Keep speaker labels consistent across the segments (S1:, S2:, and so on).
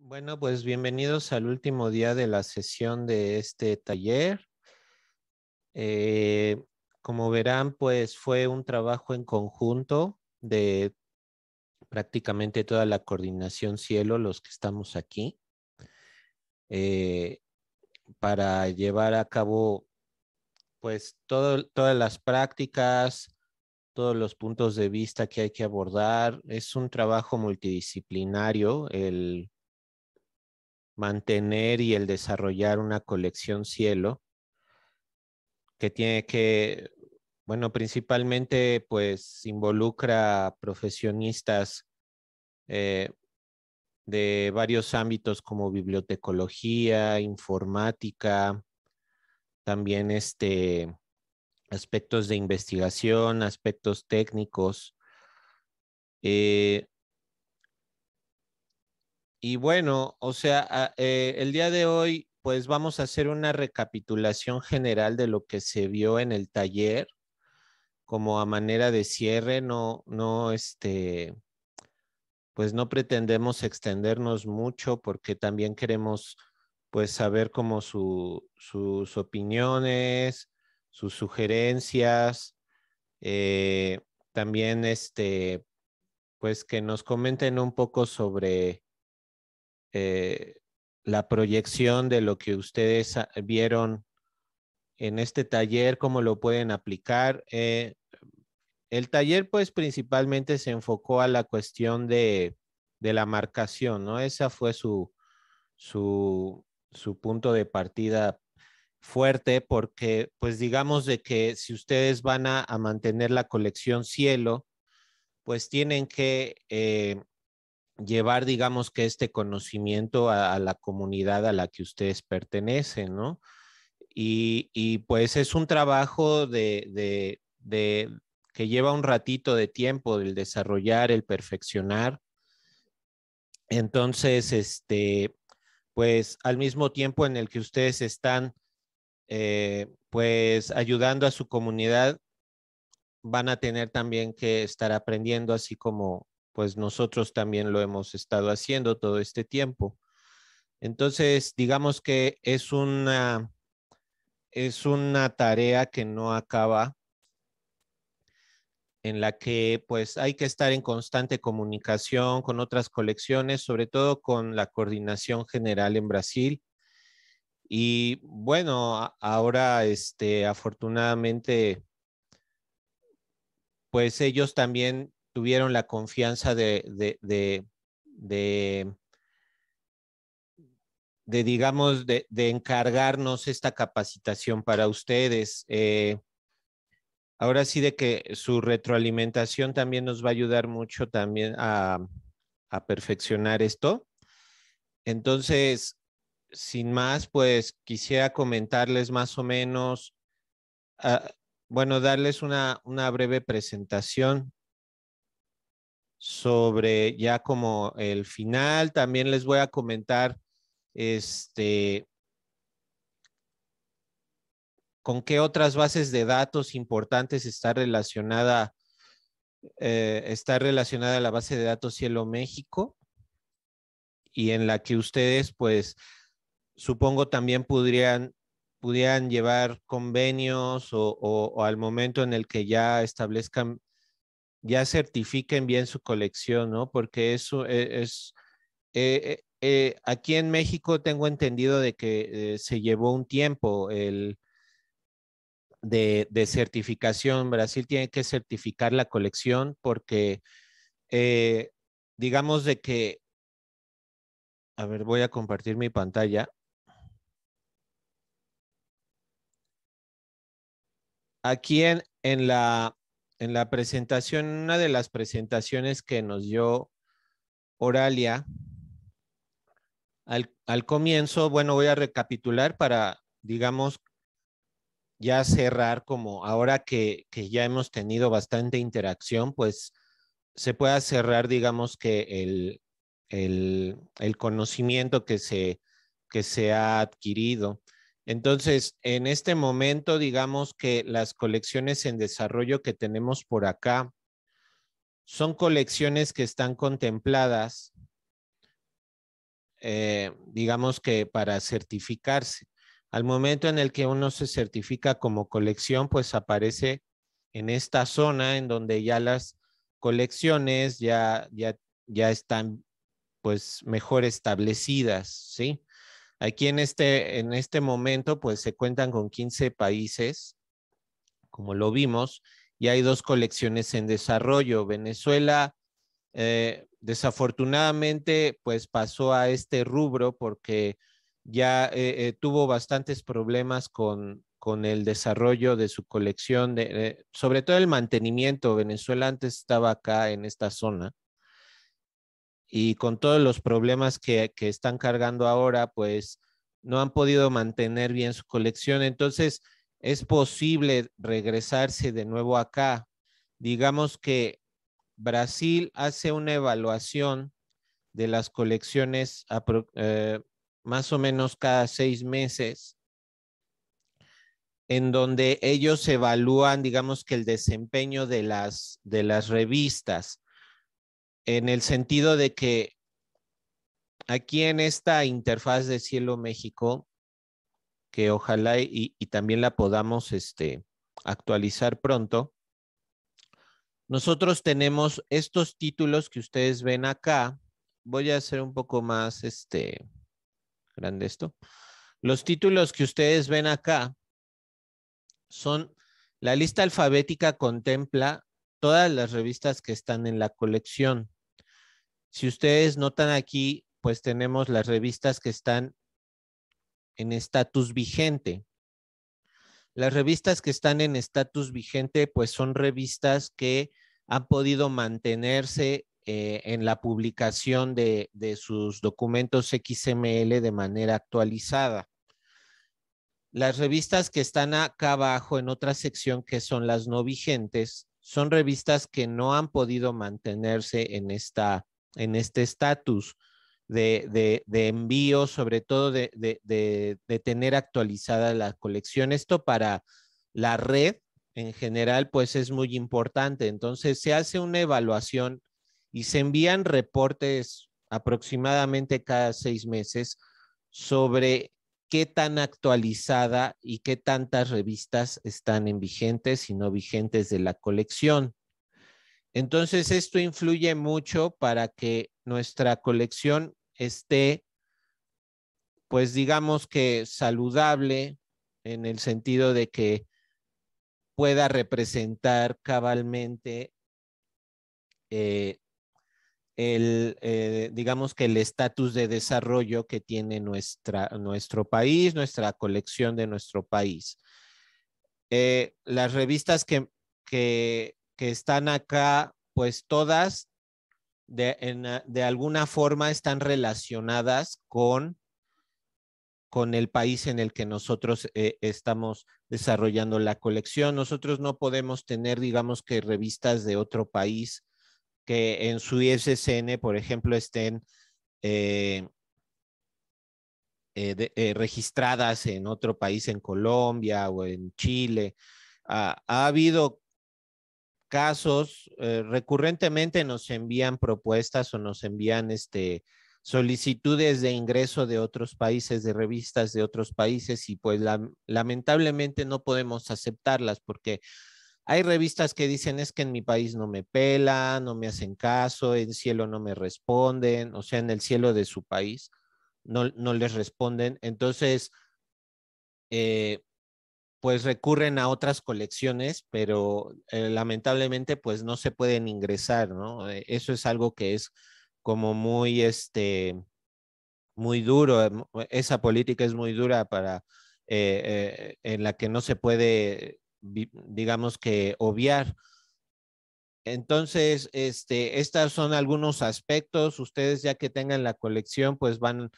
S1: bueno, pues bienvenidos al último día de la sesión de este taller. Eh, como verán, pues fue un trabajo en conjunto de prácticamente toda la coordinación cielo, los que estamos aquí, eh, para llevar a cabo pues todas las prácticas, todos los puntos de vista que hay que abordar. Es un trabajo multidisciplinario el, mantener y el desarrollar una colección cielo que tiene que, bueno, principalmente pues involucra profesionistas eh, de varios ámbitos como bibliotecología, informática, también este, aspectos de investigación, aspectos técnicos. Eh, y bueno, o sea, ah, eh, el día de hoy, pues vamos a hacer una recapitulación general de lo que se vio en el taller, como a manera de cierre, no, no, este, pues no pretendemos extendernos mucho porque también queremos, pues, saber como sus opiniones, sus sugerencias, eh, también, este, pues, que nos comenten un poco sobre eh, la proyección de lo que ustedes vieron en este taller, cómo lo pueden aplicar. Eh, el taller, pues, principalmente se enfocó a la cuestión de, la marcación, ¿no? Esa fue su, su, punto de partida fuerte porque, pues, digamos de que si ustedes van a, mantener la colección cielo, pues tienen que eh, llevar, digamos, que este conocimiento a, la comunidad a la que ustedes pertenecen, ¿no? Y, y pues es un trabajo de, de, que lleva un ratito de tiempo, el desarrollar, el perfeccionar. Entonces, este, pues al mismo tiempo en el que ustedes están, eh, pues ayudando a su comunidad, van a tener también que estar aprendiendo, así como, pues nosotros también lo hemos estado haciendo todo este tiempo. Entonces, digamos que es una, es una tarea que no acaba, en la que pues hay que estar en constante comunicación con otras colecciones, sobre todo con la coordinación general en Brasil. Y bueno, ahora este, afortunadamente, pues ellos también tuvieron la confianza de, de, digamos, de, encargarnos esta capacitación para ustedes. Eh, ahora sí de que su retroalimentación también nos va a ayudar mucho también a, perfeccionar esto. Entonces, sin más, pues quisiera comentarles más o menos, ah, bueno, darles una breve presentación sobre ya como el final. También les voy a comentar este con qué otras bases de datos importantes está relacionada eh, está relacionada la base de datos Cielo México y en la que ustedes pues supongo también podrían pudieran llevar convenios o, al momento en el que ya establezcan ya certifiquen bien su colección, ¿no? Porque eso e, es, eh, eh, aquí en México tengo entendido de que eh, se llevó un tiempo el de, certificación. Brasil tiene que certificar la colección porque digamos de que, a ver, voy a compartir mi pantalla. Aquí en la, en la presentación, una de las presentaciones que nos dio Oralia, al, comienzo, bueno, voy a recapitular para, digamos, ya cerrar como ahora que, ya hemos tenido bastante interacción, pues se pueda cerrar, digamos, que el, el conocimiento que se, que se ha adquirido. Entonces, en este momento, digamos que las colecciones en desarrollo que tenemos por acá son colecciones que están contempladas, eh, digamos que para certificarse. Al momento en el que uno se certifica como colección, pues aparece en esta zona en donde ya las colecciones ya, ya están pues mejor establecidas, ¿sí? Aquí en este, en este momento, pues se cuentan con 15 países, como lo vimos, y hay dos colecciones en desarrollo. Venezuela, eh, desafortunadamente, pues pasó a este rubro porque ya eh, eh, tuvo bastantes problemas con, con el desarrollo de su colección, sobre todo el mantenimiento. Venezuela antes estaba acá en esta zona y con todos los problemas que, están cargando ahora, pues no han podido mantener bien su colección. Entonces, es posible regresarse de nuevo acá. Digamos que Brasil hace una evaluación de las colecciones eh, más o menos cada seis meses, en donde ellos evalúan, digamos que el desempeño de las, de las revistas en el sentido de que aquí en esta interfaz de Cielo México, que ojalá y, también la podamos este, actualizar pronto, nosotros tenemos estos títulos que ustedes ven acá. Voy a hacer un poco más este, grande esto. Los títulos que ustedes ven acá son, la lista alfabética contempla todas las revistas que están en la colección. Si ustedes notan aquí, pues tenemos las revistas que están en estatus vigente. Las revistas que están en estatus vigente, pues son revistas que han podido mantenerse eh, en la publicación de sus documentos XML de manera actualizada. Las revistas que están acá abajo en otra sección que son las no vigentes, son revistas que no han podido mantenerse en esta en este estatus de, envío, sobre todo de, de, tener actualizada la colección. Esto para la red en general, pues es muy importante. Entonces se hace una evaluación y se envían reportes aproximadamente cada seis meses sobre qué tan actualizada y qué tantas revistas están en vigentes y no vigentes de la colección. Entonces, esto influye mucho para que nuestra colección esté, pues digamos que saludable en el sentido de que pueda representar cabalmente eh, el, eh, digamos que el estatus de desarrollo que tiene nuestra, nuestro país, nuestra colección de nuestro país. Eh, las revistas que que están acá, pues todas de, en, de alguna forma están relacionadas con, con el país en el que nosotros eh, estamos desarrollando la colección. Nosotros no podemos tener, digamos que, revistas de otro país que en su ISSN por ejemplo, estén eh, eh, registradas en otro país, en Colombia o en Chile. ha habido casos, eh, recurrentemente nos envían propuestas o nos envían este, solicitudes de ingreso de otros países, de revistas de otros países, y pues lamentablemente no podemos aceptarlas porque hay revistas que dicen es que en mi país no me pela, no me hacen caso, en cielo no me responden, o sea, en el cielo de su país no, no les responden. Entonces, eh, pues recurren a otras colecciones, pero eh, lamentablemente pues no se pueden ingresar, ¿no? Eh, eso es algo que es como muy, este, muy duro, eh, esa política es muy dura para, en la que no se puede, digamos que, obviar. Entonces, este, estas son algunos aspectos, ustedes ya que tengan la colección, pues van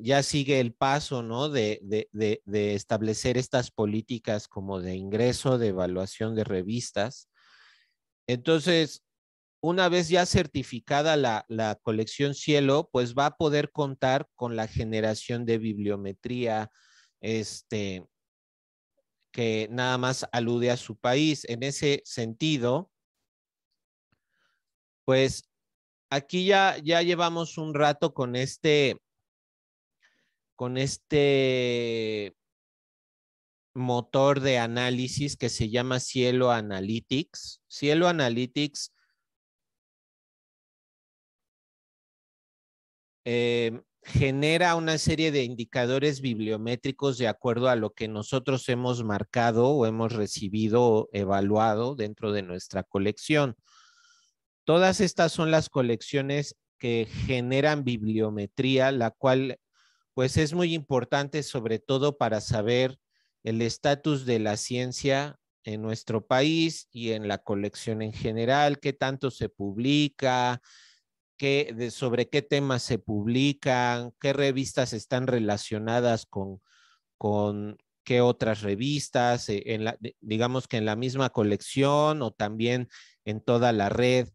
S1: ya sigue el paso, ¿no? De, establecer estas políticas como de ingreso, de evaluación de revistas. Entonces, una vez ya certificada la, colección Cielo, pues va a poder contar con la generación de bibliometría, este, que nada más alude a su país. En ese sentido, pues aquí ya, ya llevamos un rato con este con este motor de análisis que se llama Cielo Analytics. Cielo Analytics eh, genera una serie de indicadores bibliométricos de acuerdo a lo que nosotros hemos marcado o hemos recibido o evaluado dentro de nuestra colección. Todas estas son las colecciones que generan bibliometría, la cual pues es muy importante sobre todo para saber el estatus de la ciencia en nuestro país y en la colección en general, qué tanto se publica, qué, sobre qué temas se publican, qué revistas están relacionadas con, con qué otras revistas, eh, en la, digamos que en la misma colección o también en toda la red.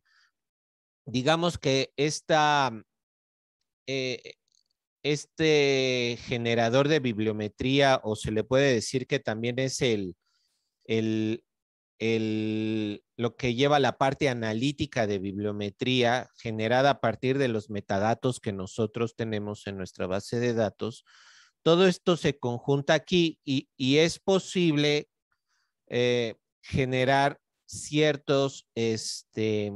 S1: Digamos que esta, eh, este generador de bibliometría, o se le puede decir que también es el, el, el, lo que lleva la parte analítica de bibliometría generada a partir de los metadatos que nosotros tenemos en nuestra base de datos. Todo esto se conjunta aquí y, es posible eh, generar ciertos este,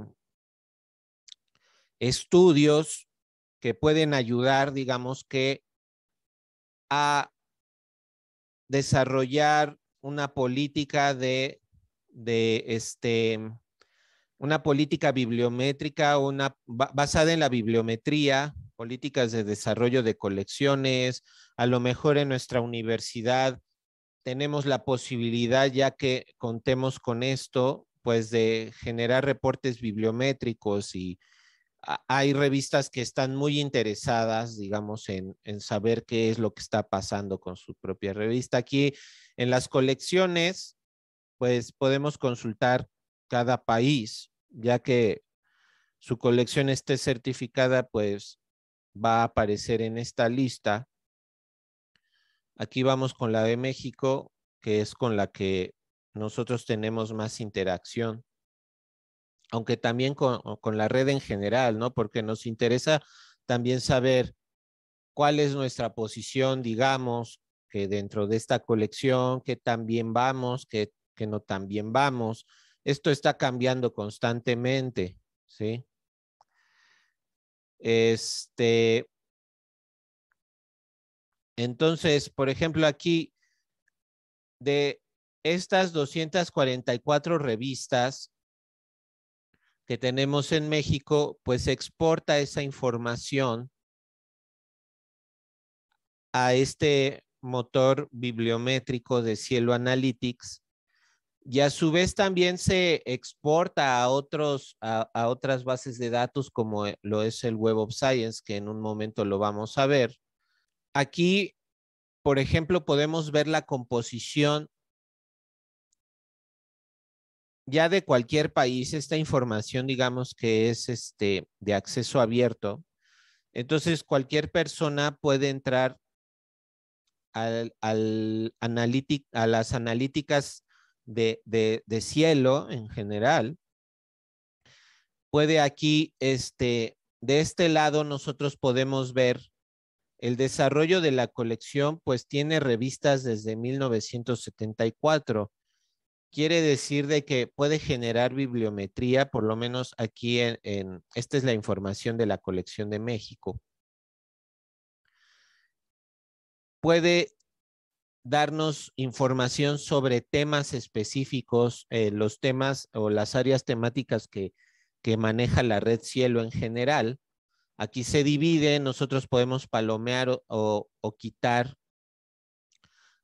S1: estudios que pueden ayudar, digamos que, a desarrollar una política de, de este, una política bibliométrica, una basada en la bibliometría, políticas de desarrollo de colecciones, a lo mejor en nuestra universidad tenemos la posibilidad, ya que contemos con esto, pues de generar reportes bibliométricos y hay revistas que están muy interesadas, digamos, en, saber qué es lo que está pasando con su propia revista. Aquí en las colecciones, pues podemos consultar cada país, ya que su colección esté certificada, pues va a aparecer en esta lista. Aquí vamos con la de México, que es con la que nosotros tenemos más interacción aunque también con, la red en general, ¿no? Porque nos interesa también saber cuál es nuestra posición, digamos, que dentro de esta colección, que también vamos, que, que no también vamos. Esto está cambiando constantemente, ¿sí? Este, entonces, por ejemplo, aquí de estas 244 revistas, que tenemos en México, pues exporta esa información a este motor bibliométrico de Cielo Analytics y a su vez también se exporta a, otros, a otras bases de datos como eh, lo es el Web of Science, que en un momento lo vamos a ver. Aquí, por ejemplo, podemos ver la composición ya de cualquier país, esta información, digamos que es este, de acceso abierto, entonces cualquier persona puede entrar al, a las analíticas de, cielo en general. Puede aquí, este, de este lado nosotros podemos ver el desarrollo de la colección, pues tiene revistas desde 1974 quiere decir de que puede generar bibliometría, por lo menos aquí en, esta es la información de la colección de México. Puede darnos información sobre temas específicos, eh, los temas o las áreas temáticas que, maneja la red Cielo en general. Aquí se divide, nosotros podemos palomear o quitar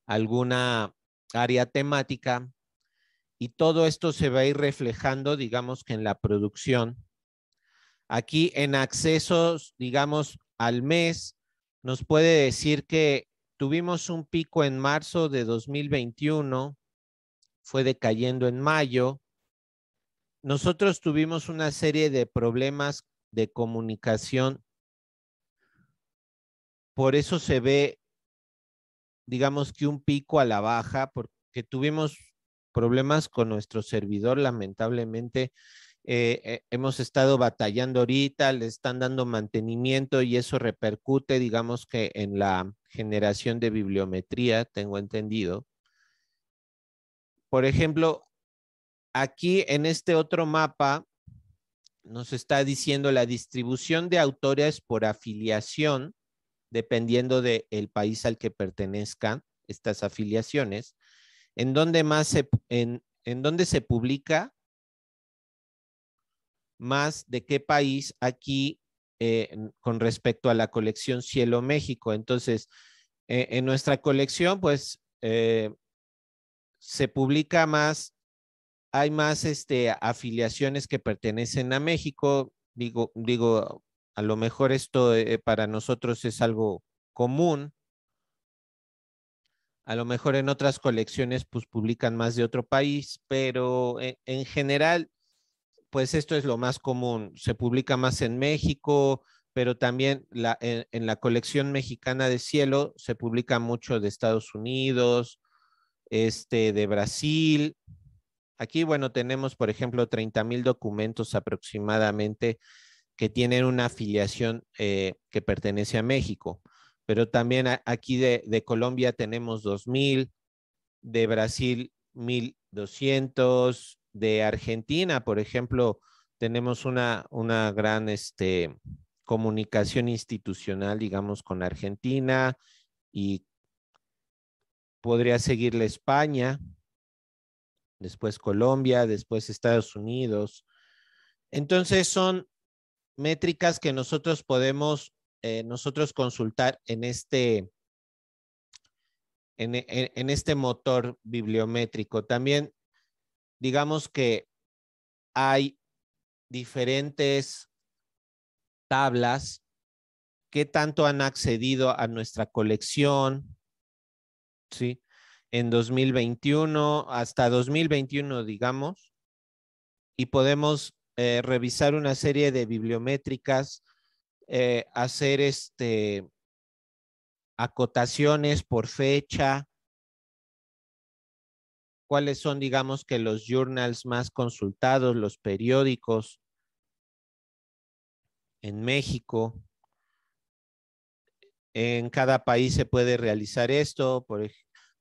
S1: alguna área temática y todo esto se va a ir reflejando, digamos que en la producción. Aquí en accesos, digamos, al mes, nos puede decir que tuvimos un pico en marzo de 2021, fue decayendo en mayo. Nosotros tuvimos una serie de problemas de comunicación. Por eso se ve, digamos que un pico a la baja, porque tuvimos problemas con nuestro servidor, lamentablemente. Eh, eh, hemos estado batallando ahorita, le están dando mantenimiento y eso repercute, digamos que en la generación de bibliometría, tengo entendido. Por ejemplo, aquí en este otro mapa nos está diciendo la distribución de autores por afiliación, dependiendo del el país al que pertenezcan estas afiliaciones. ¿En dónde más se, en, se publica más de qué país aquí eh, con respecto a la colección Cielo México? Entonces, eh, en nuestra colección, pues, eh, se publica más, hay más este, afiliaciones que pertenecen a México. Digo, digo, a lo mejor esto para nosotros es algo común, a lo mejor en otras colecciones pues publican más de otro país, pero e-, en, general pues esto es lo más común. Se publica más en México, pero también la, e-, en, la colección mexicana de cielo se publica mucho de Estados Unidos, este, de Brasil. Aquí, bueno, tenemos, por ejemplo, 30 mil documentos aproximadamente que tienen una afiliación eh, que pertenece a México pero también aquí de, Colombia tenemos 2.000, de Brasil 1.200, de Argentina, por ejemplo, tenemos una, una gran este, comunicación institucional, digamos, con Argentina y podría seguirle España, después Colombia, después Estados Unidos. Entonces son métricas que nosotros podemos eh, nosotros consultar en este, e, e, en, este motor bibliométrico. También digamos que hay diferentes tablas que tanto han accedido a nuestra colección, ¿sí? En 2021, hasta 2021, digamos, y podemos eh, revisar una serie de bibliométricas eh, hacer este, acotaciones por fecha, cuáles son, digamos, que los journals más consultados, los periódicos en México. En cada país se puede realizar esto. Por,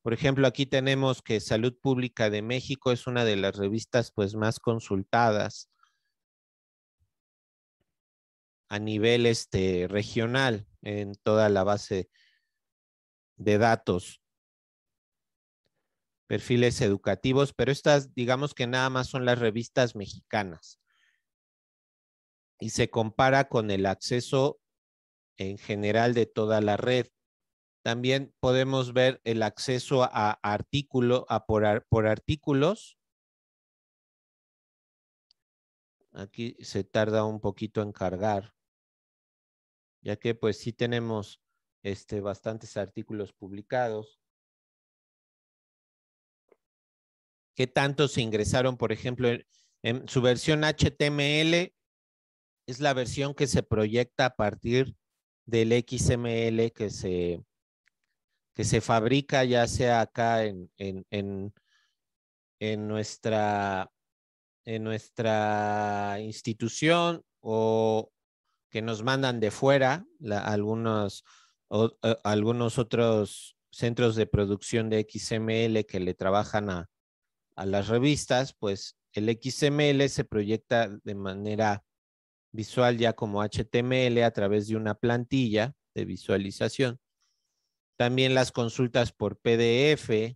S1: por, ejemplo, aquí tenemos que Salud Pública de México es una de las revistas pues, más consultadas a nivel este, regional en toda la base de datos. Perfiles educativos, pero estas digamos que nada más son las revistas mexicanas. Y se compara con el acceso en general de toda la red. También podemos ver el acceso a artículo, a por, por artículos. Aquí se tarda un poquito en cargar ya que pues sí tenemos este, bastantes artículos publicados. ¿Qué tantos se ingresaron, por ejemplo, en, su versión HTML? Es la versión que se proyecta a partir del XML que se, que se fabrica ya sea acá en, nuestra, en nuestra institución o, que nos mandan de fuera, algunos, eh, algunos otros centros de producción de XML que le trabajan a, las revistas, pues el XML se proyecta de manera visual ya como HTML a través de una plantilla de visualización. También las consultas por PDF.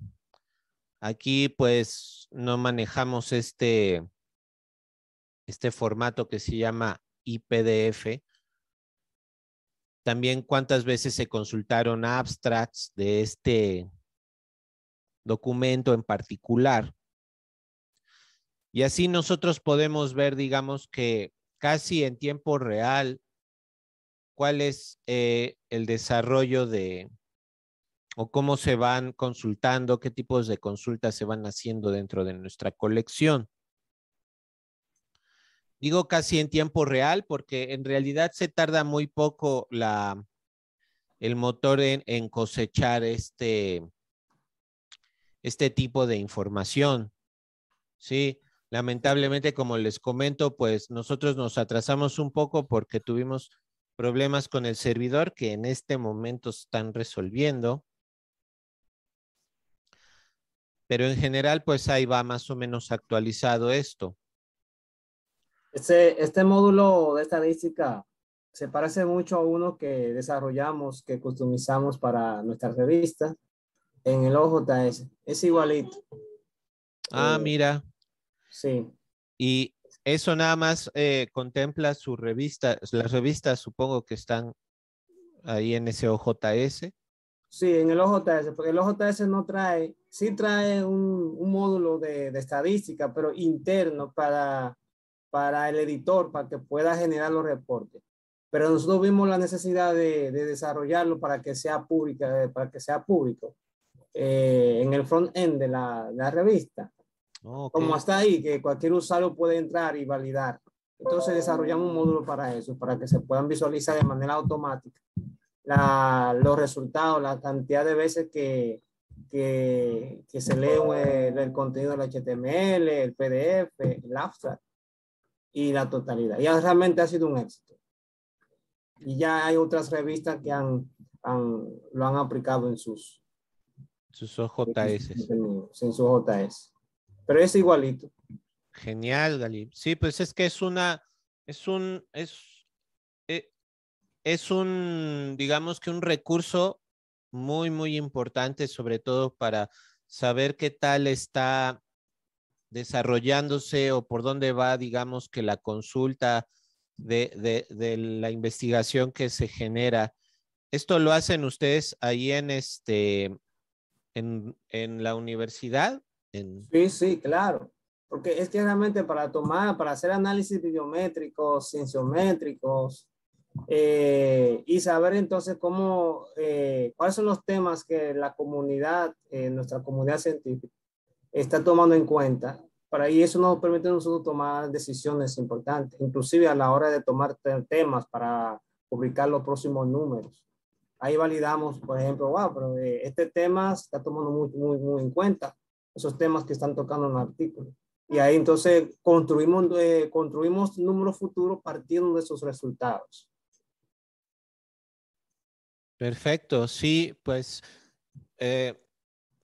S1: Aquí pues no manejamos este, este formato que se llama IPDF, también cuántas veces se consultaron abstracts de este documento en particular. Y así nosotros podemos ver, digamos, que casi en tiempo real cuál es eh, el desarrollo de o cómo se van consultando, qué tipos de consultas se van haciendo dentro de nuestra colección. Digo casi en tiempo real porque en realidad se tarda muy poco el motor en, cosechar este, este tipo de información. Sí, lamentablemente, como les comento, pues nosotros nos atrasamos un poco porque tuvimos problemas con el servidor que en este momento están resolviendo. Pero en general, pues ahí va más o menos actualizado esto.
S2: Este, este módulo de estadística se parece mucho a uno que desarrollamos, que customizamos para nuestras revistas en el OJS. Es igualito.
S1: Ah, eh, mira. Sí. Y eso nada más eh, contempla su revista. Las revistas supongo que están ahí en ese OJS.
S2: Sí, en el OJS, porque el OJS no trae, sí trae un, un módulo de estadística, pero interno para para el editor, para que pueda generar los reportes. Pero nosotros vimos la necesidad de, desarrollarlo para que sea pública, eh, para que sea público eh, en el front end de la, revista. Como hasta ahí, que cualquier usuario puede entrar y validar. Entonces desarrollamos un módulo para eso, para que se puedan visualizar de manera automática los resultados, la cantidad de veces que, que, se lee el, eh, el, contenido del HTML, el PDF, el abstract y la totalidad. Y realmente ha sido un éxito. Y ya hay otras revistas que han, lo han aplicado en sus...
S1: Sus OJS. En
S2: sus OJS. Pero es igualito.
S1: Genial, Galip. Sí, pues es que es una, es un, es, e, es un, digamos que un recurso muy, muy importante, sobre todo para saber qué tal está desarrollándose o por dónde va, digamos, que la consulta de, de, la investigación que se genera. ¿Esto lo hacen ustedes ahí en, este, en, en
S2: la universidad? En... Sí, sí, claro. Porque es que realmente para tomar, para hacer análisis biométricos, cienciométricos, eh, y saber entonces cómo, eh, cuáles son los temas que la comunidad, eh, nuestra comunidad científica, está tomando en cuenta para ahí eso nos permite a nosotros tomar decisiones importantes, inclusive a la hora de tomar temas para publicar los próximos números. Ahí validamos, por ejemplo, wow, pero eh, este tema está tomando muy, muy, muy en cuenta, esos temas que están tocando en el artículo. Y ahí entonces construimos, eh, construimos números futuros partiendo de esos resultados.
S1: Perfecto, sí, pues eh,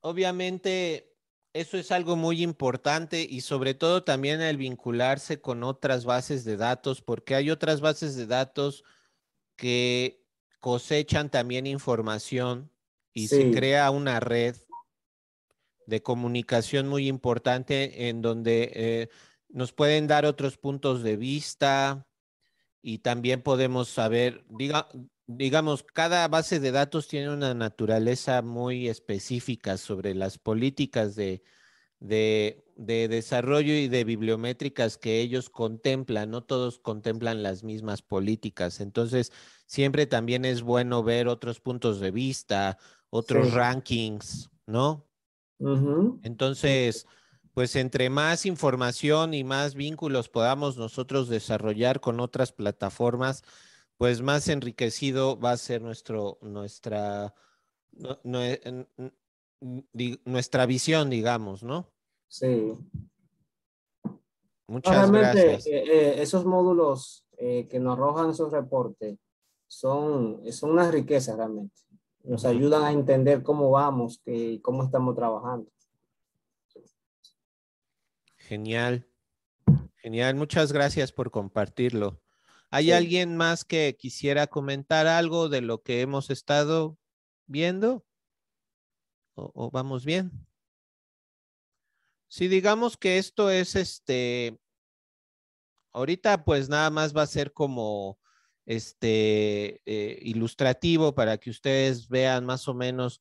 S1: obviamente eso es algo muy importante y sobre todo también el vincularse con otras bases de datos, porque hay otras bases de datos que cosechan también información y se crea una red de comunicación muy importante en donde eh, nos pueden dar otros puntos de vista y también podemos saber, diga, digamos, cada base de datos tiene una naturaleza muy específica sobre las políticas de, desarrollo y de bibliométricas que ellos contemplan. No todos contemplan las mismas políticas. Entonces, siempre también es bueno ver otros puntos de vista, otros rankings, ¿no? Entonces, pues entre más información y más vínculos podamos nosotros desarrollar con otras plataformas, pues más enriquecido va a ser nuestro, nuestra, eh, nuestra visión, digamos, ¿no? Sí. Muchas gracias.
S2: Eh, eh, esos módulos que nos arrojan esos reportes son, una riqueza realmente. Nos ayudan a entender cómo vamos y cómo estamos trabajando.
S1: Genial. Genial. Muchas gracias por compartirlo. ¿Hay alguien más que quisiera comentar algo de lo que hemos estado viendo? ¿O, vamos bien? Si digamos que esto es este, ahorita pues nada más va a ser como este eh, ilustrativo para que ustedes vean más o menos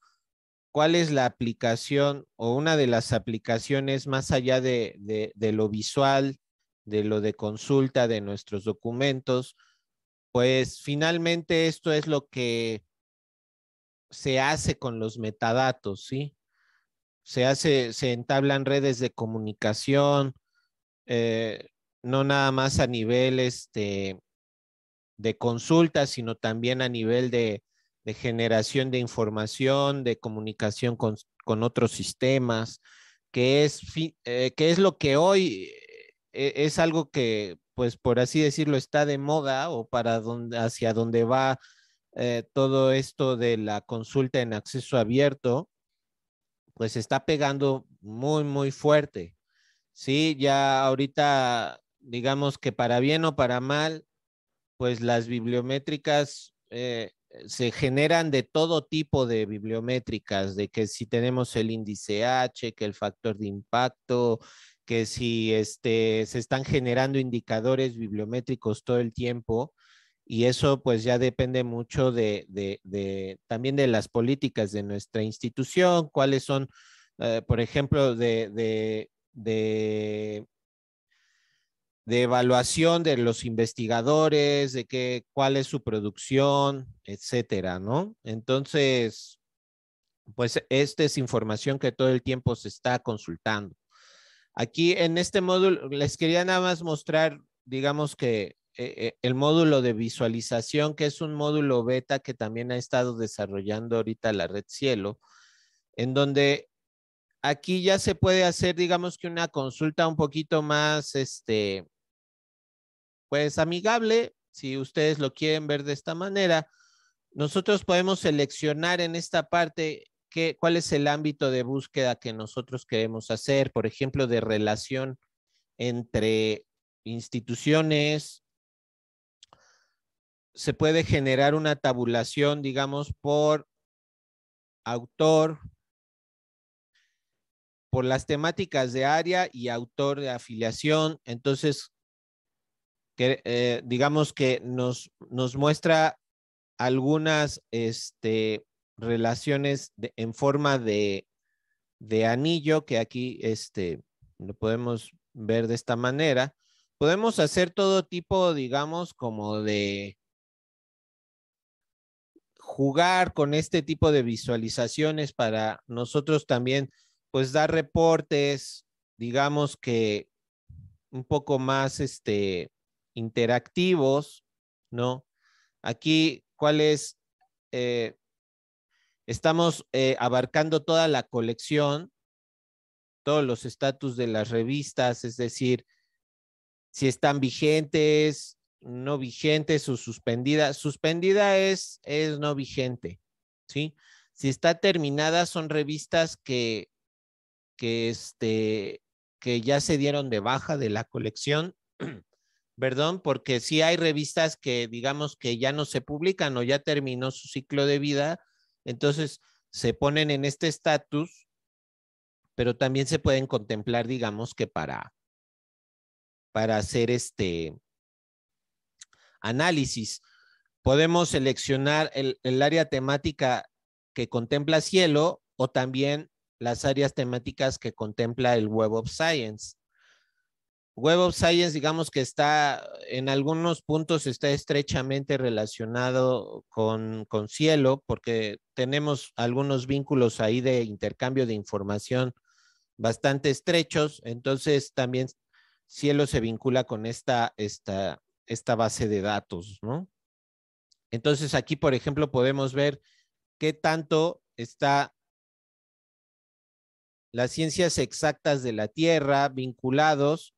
S1: cuál es la aplicación o una de las aplicaciones más allá de lo visual de lo de consulta de nuestros documentos, pues finalmente esto es lo que se hace con los metadatos, ¿sí? Se hace, se entablan redes de comunicación, eh, no nada más a nivel este, de consulta, sino también a nivel de, generación de información, de comunicación con, otros sistemas, que es, eh, que es lo que hoy e, es algo que, pues por así decirlo, está de moda o para donde, hacia donde va eh, todo esto de la consulta en acceso abierto, pues está pegando muy, muy fuerte. Sí, ya ahorita, digamos que para bien o para mal, pues las bibliométricas eh, se generan de todo tipo de bibliométricas, de que si tenemos el índice H, que el factor de impacto, que si este, se están generando indicadores bibliométricos todo el tiempo, y eso pues ya depende mucho de, también de las políticas de nuestra institución, cuáles son, eh, por ejemplo, de, de, evaluación de los investigadores, de qué, cuál es su producción, etcétera, ¿no? Entonces, pues esta es información que todo el tiempo se está consultando. Aquí en este módulo les quería nada más mostrar, digamos que eh, eh, el módulo de visualización, que es un módulo beta que también ha estado desarrollando ahorita la red Cielo, en donde aquí ya se puede hacer, digamos que una consulta un poquito más, este, pues amigable, si ustedes lo quieren ver de esta manera. Nosotros podemos seleccionar en esta parte cuál es el ámbito de búsqueda que nosotros queremos hacer, por ejemplo, de relación entre instituciones. Se puede generar una tabulación, digamos, por autor, por las temáticas de área y autor de afiliación. Entonces, eh, digamos que nos, nos muestra algunas este, relaciones en forma de, de anillo, que aquí este, lo podemos ver de esta manera. Podemos hacer todo tipo, digamos, como de jugar con este tipo de visualizaciones para nosotros también, pues dar reportes, digamos que un poco más este, interactivos, ¿no? Aquí, ¿cuál es? Eh, Estamos eh, abarcando toda la colección, todos los estatus de las revistas, es decir, si están vigentes, no vigentes o suspendidas. Suspendida es, es no vigente, ¿sí? Si está terminada, son revistas que, este, que ya se dieron de baja de la colección, perdón, porque si hay revistas que digamos que ya no se publican o ya terminó su ciclo de vida entonces, se ponen en este estatus, pero también se pueden contemplar, digamos, que para, hacer este análisis. Podemos seleccionar el, área temática que contempla cielo o también las áreas temáticas que contempla el Web of Science. Web of Science, digamos que está en algunos puntos está estrechamente relacionado con cielo, porque tenemos algunos vínculos ahí de intercambio de información bastante estrechos, entonces también Cielo se vincula con esta, esta, esta base de datos, ¿no? Entonces aquí, por ejemplo, podemos ver qué tanto está las ciencias exactas de la Tierra vinculados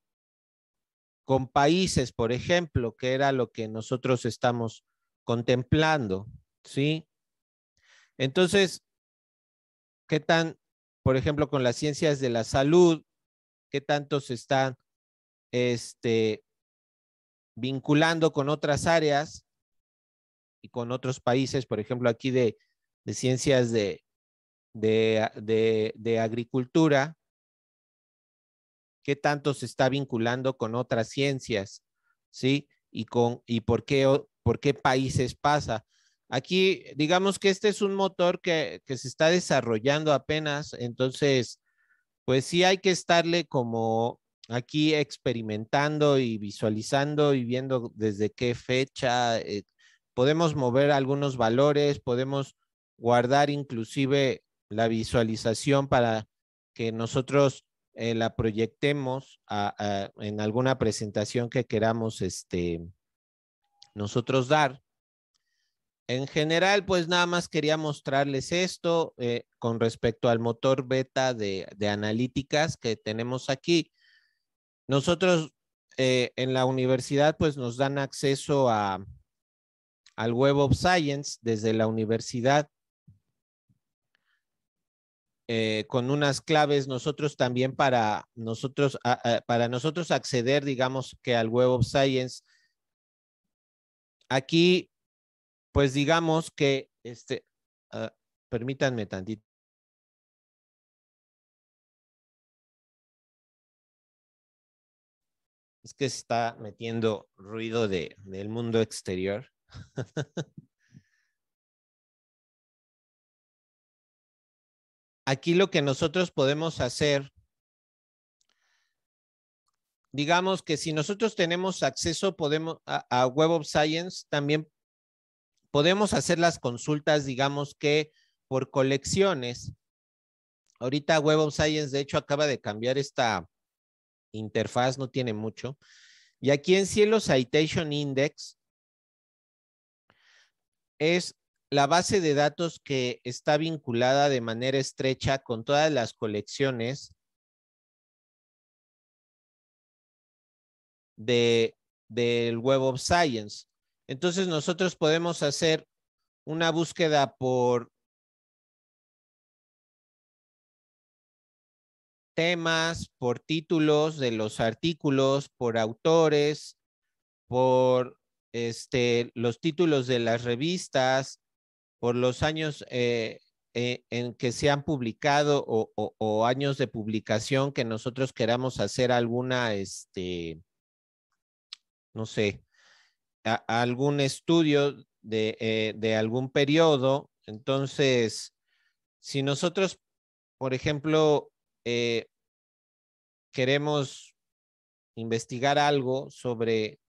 S1: con países, por ejemplo, que era lo que nosotros estamos contemplando, ¿sí? Entonces, ¿qué tan, por ejemplo, con las ciencias de la salud, qué tanto se está este, vinculando con otras áreas y con otros países, por ejemplo, aquí de, ciencias de, de, de, de agricultura, qué tanto se está vinculando con otras ciencias, ¿sí? Y, con, y por, qué, por qué países pasa. Aquí, digamos que este es un motor que, se está desarrollando apenas, entonces, pues sí hay que estarle como aquí experimentando y visualizando y viendo desde qué fecha eh, podemos mover algunos valores, podemos guardar inclusive la visualización para que nosotros eh, la proyectemos en alguna presentación que queramos este, nosotros dar en general, pues nada más quería mostrarles esto eh, con respecto al motor beta de, analíticas que tenemos aquí. Nosotros eh, en la universidad, pues nos dan acceso a, al Web of Science desde la universidad. Eh, con unas claves nosotros también para nosotros, para nosotros acceder, digamos que al Web of Science. Aquí pues digamos
S2: que, este, ah, permítanme tantito. Es que está
S1: metiendo ruido de, del mundo exterior.
S2: Aquí lo que nosotros podemos hacer, digamos que si nosotros tenemos
S1: acceso podemos, a, a Web of Science, también podemos hacer las consultas, digamos que por colecciones. Ahorita Web of Science, de hecho, acaba de cambiar esta interfaz, no tiene mucho. Y aquí en Cielo Citation Index es la base de datos que está vinculada de manera estrecha con todas las colecciones de, del Web of Science. Entonces nosotros podemos hacer una búsqueda por temas, por títulos de los artículos, por autores, por este, los títulos de las revistas, por los años eh, eh, en que se han publicado o, o, años de publicación que nosotros queramos hacer alguna, este, no sé, a, algún estudio eh, de, algún periodo. Entonces, si nosotros, por ejemplo, eh, queremos investigar algo sobre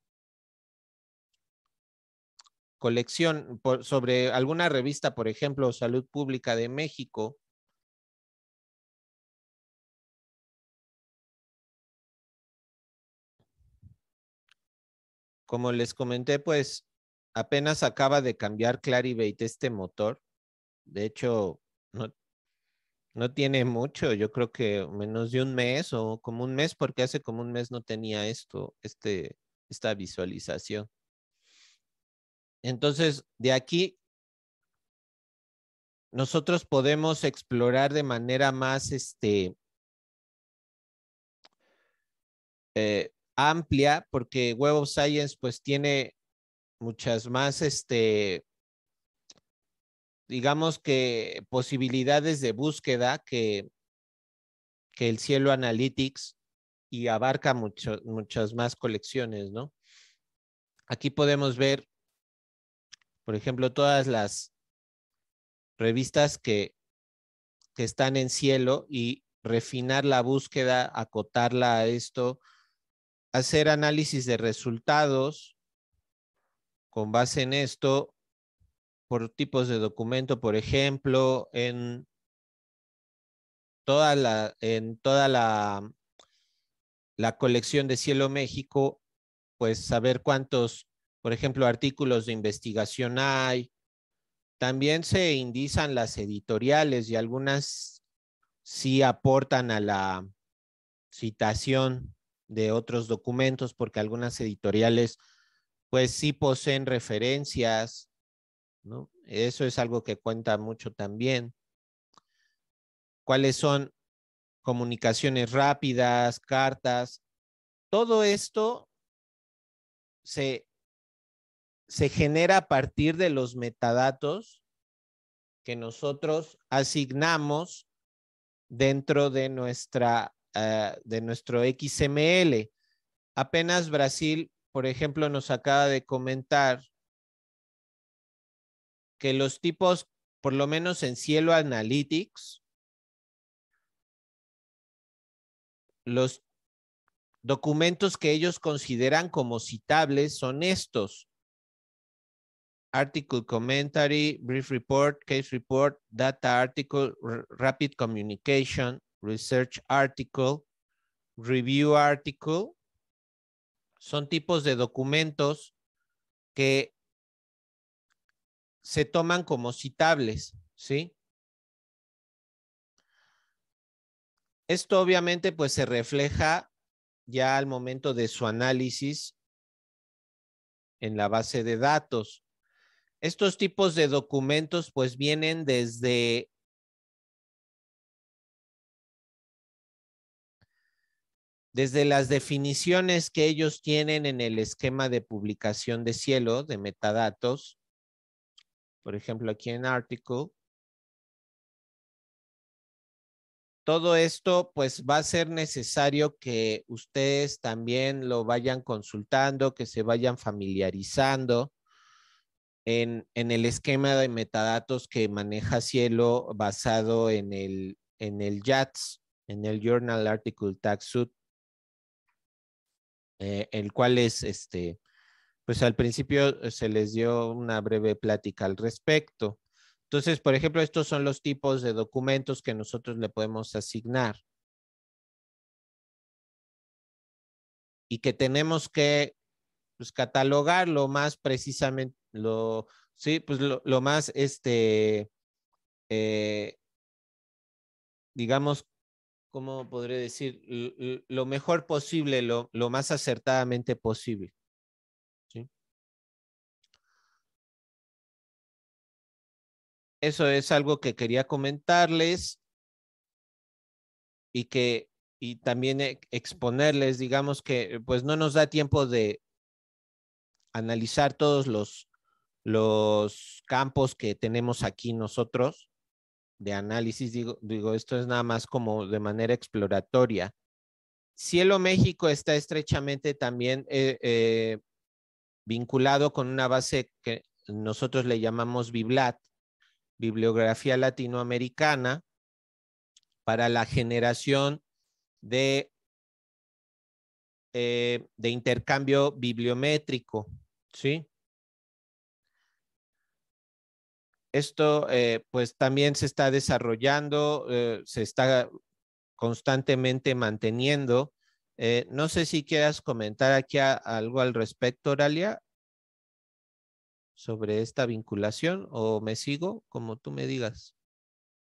S1: colección, sobre alguna
S2: revista, por ejemplo, Salud Pública de México,
S1: como les comenté, pues apenas acaba de cambiar Clarivate este motor. De hecho, no, no tiene mucho, yo creo que menos de un mes o como un mes, porque hace como un mes no tenía esto, este, esta visualización. Entonces, de aquí, nosotros podemos explorar de manera más, este, eh, amplia porque Web of Science pues tiene muchas más, este, digamos que posibilidades de búsqueda que, que el Cielo Analytics y abarca mucho, muchas más colecciones, ¿no? Aquí podemos ver, por ejemplo, todas las revistas que, que están en cielo y refinar la búsqueda, acotarla a esto, hacer análisis de resultados con base en esto por tipos de documento, por ejemplo, en toda la, en toda la, la colección de Cielo México, pues saber cuántos, por ejemplo, artículos de investigación hay. También se indizan las editoriales y algunas sí aportan a la citación de otros documentos, porque algunas editoriales pues sí poseen referencias, ¿no? Eso es algo que cuenta mucho también. ¿Cuáles son comunicaciones rápidas, cartas? Todo esto se, se genera a partir de los metadatos que nosotros asignamos dentro de nuestra Ah, de nuestro XML. Apenas Brasil, por ejemplo, nos acaba de comentar que los tipos, por lo menos en Cielo Analytics, los documentos que ellos consideran como citables son estos. Article Commentary, Brief Report, Case Report, Data Article, Rapid Communication, research article, review article. Son tipos de documentos que se toman como citables, ¿sí? Esto obviamente pues se refleja ya al momento de su análisis en la base de datos. Estos tipos de documentos pues vienen desde desde las definiciones que ellos tienen en el esquema de publicación de cielo de metadatos, por ejemplo aquí en article, todo esto pues va a ser necesario que ustedes también lo vayan consultando, que se vayan familiarizando en, el esquema de metadatos que maneja Cielo basado en el, JATS, en el Journal Article Tax eh, el cual es, este, pues al principio eh, se les dio una breve plática al respecto. Entonces, por ejemplo, estos son los tipos de documentos que nosotros le podemos asignar y que tenemos que pues, catalogar lo más precisamente, lo, sí, pues lo, más, este, eh, digamos, ¿cómo podré decir? Lo mejor posible, lo, más acertadamente posible.
S2: Eso es algo que quería comentarles
S1: y que y también e, exponerles, digamos que eh, pues no nos da tiempo de analizar todos los, los campos que tenemos aquí nosotros, de análisis, digo, digo, esto es nada más como de manera exploratoria. Cielo México está estrechamente también eh, eh, vinculado con una base que nosotros le llamamos BIBLAT, Bibliografía Latinoamericana, para la generación de, eh, de intercambio bibliométrico, ¿sí? Esto eh, pues también se está desarrollando, eh, se está constantemente manteniendo. Eh, no sé si quieras comentar aquí algo al respecto, Oralia, sobre esta vinculación o me sigo como tú me digas.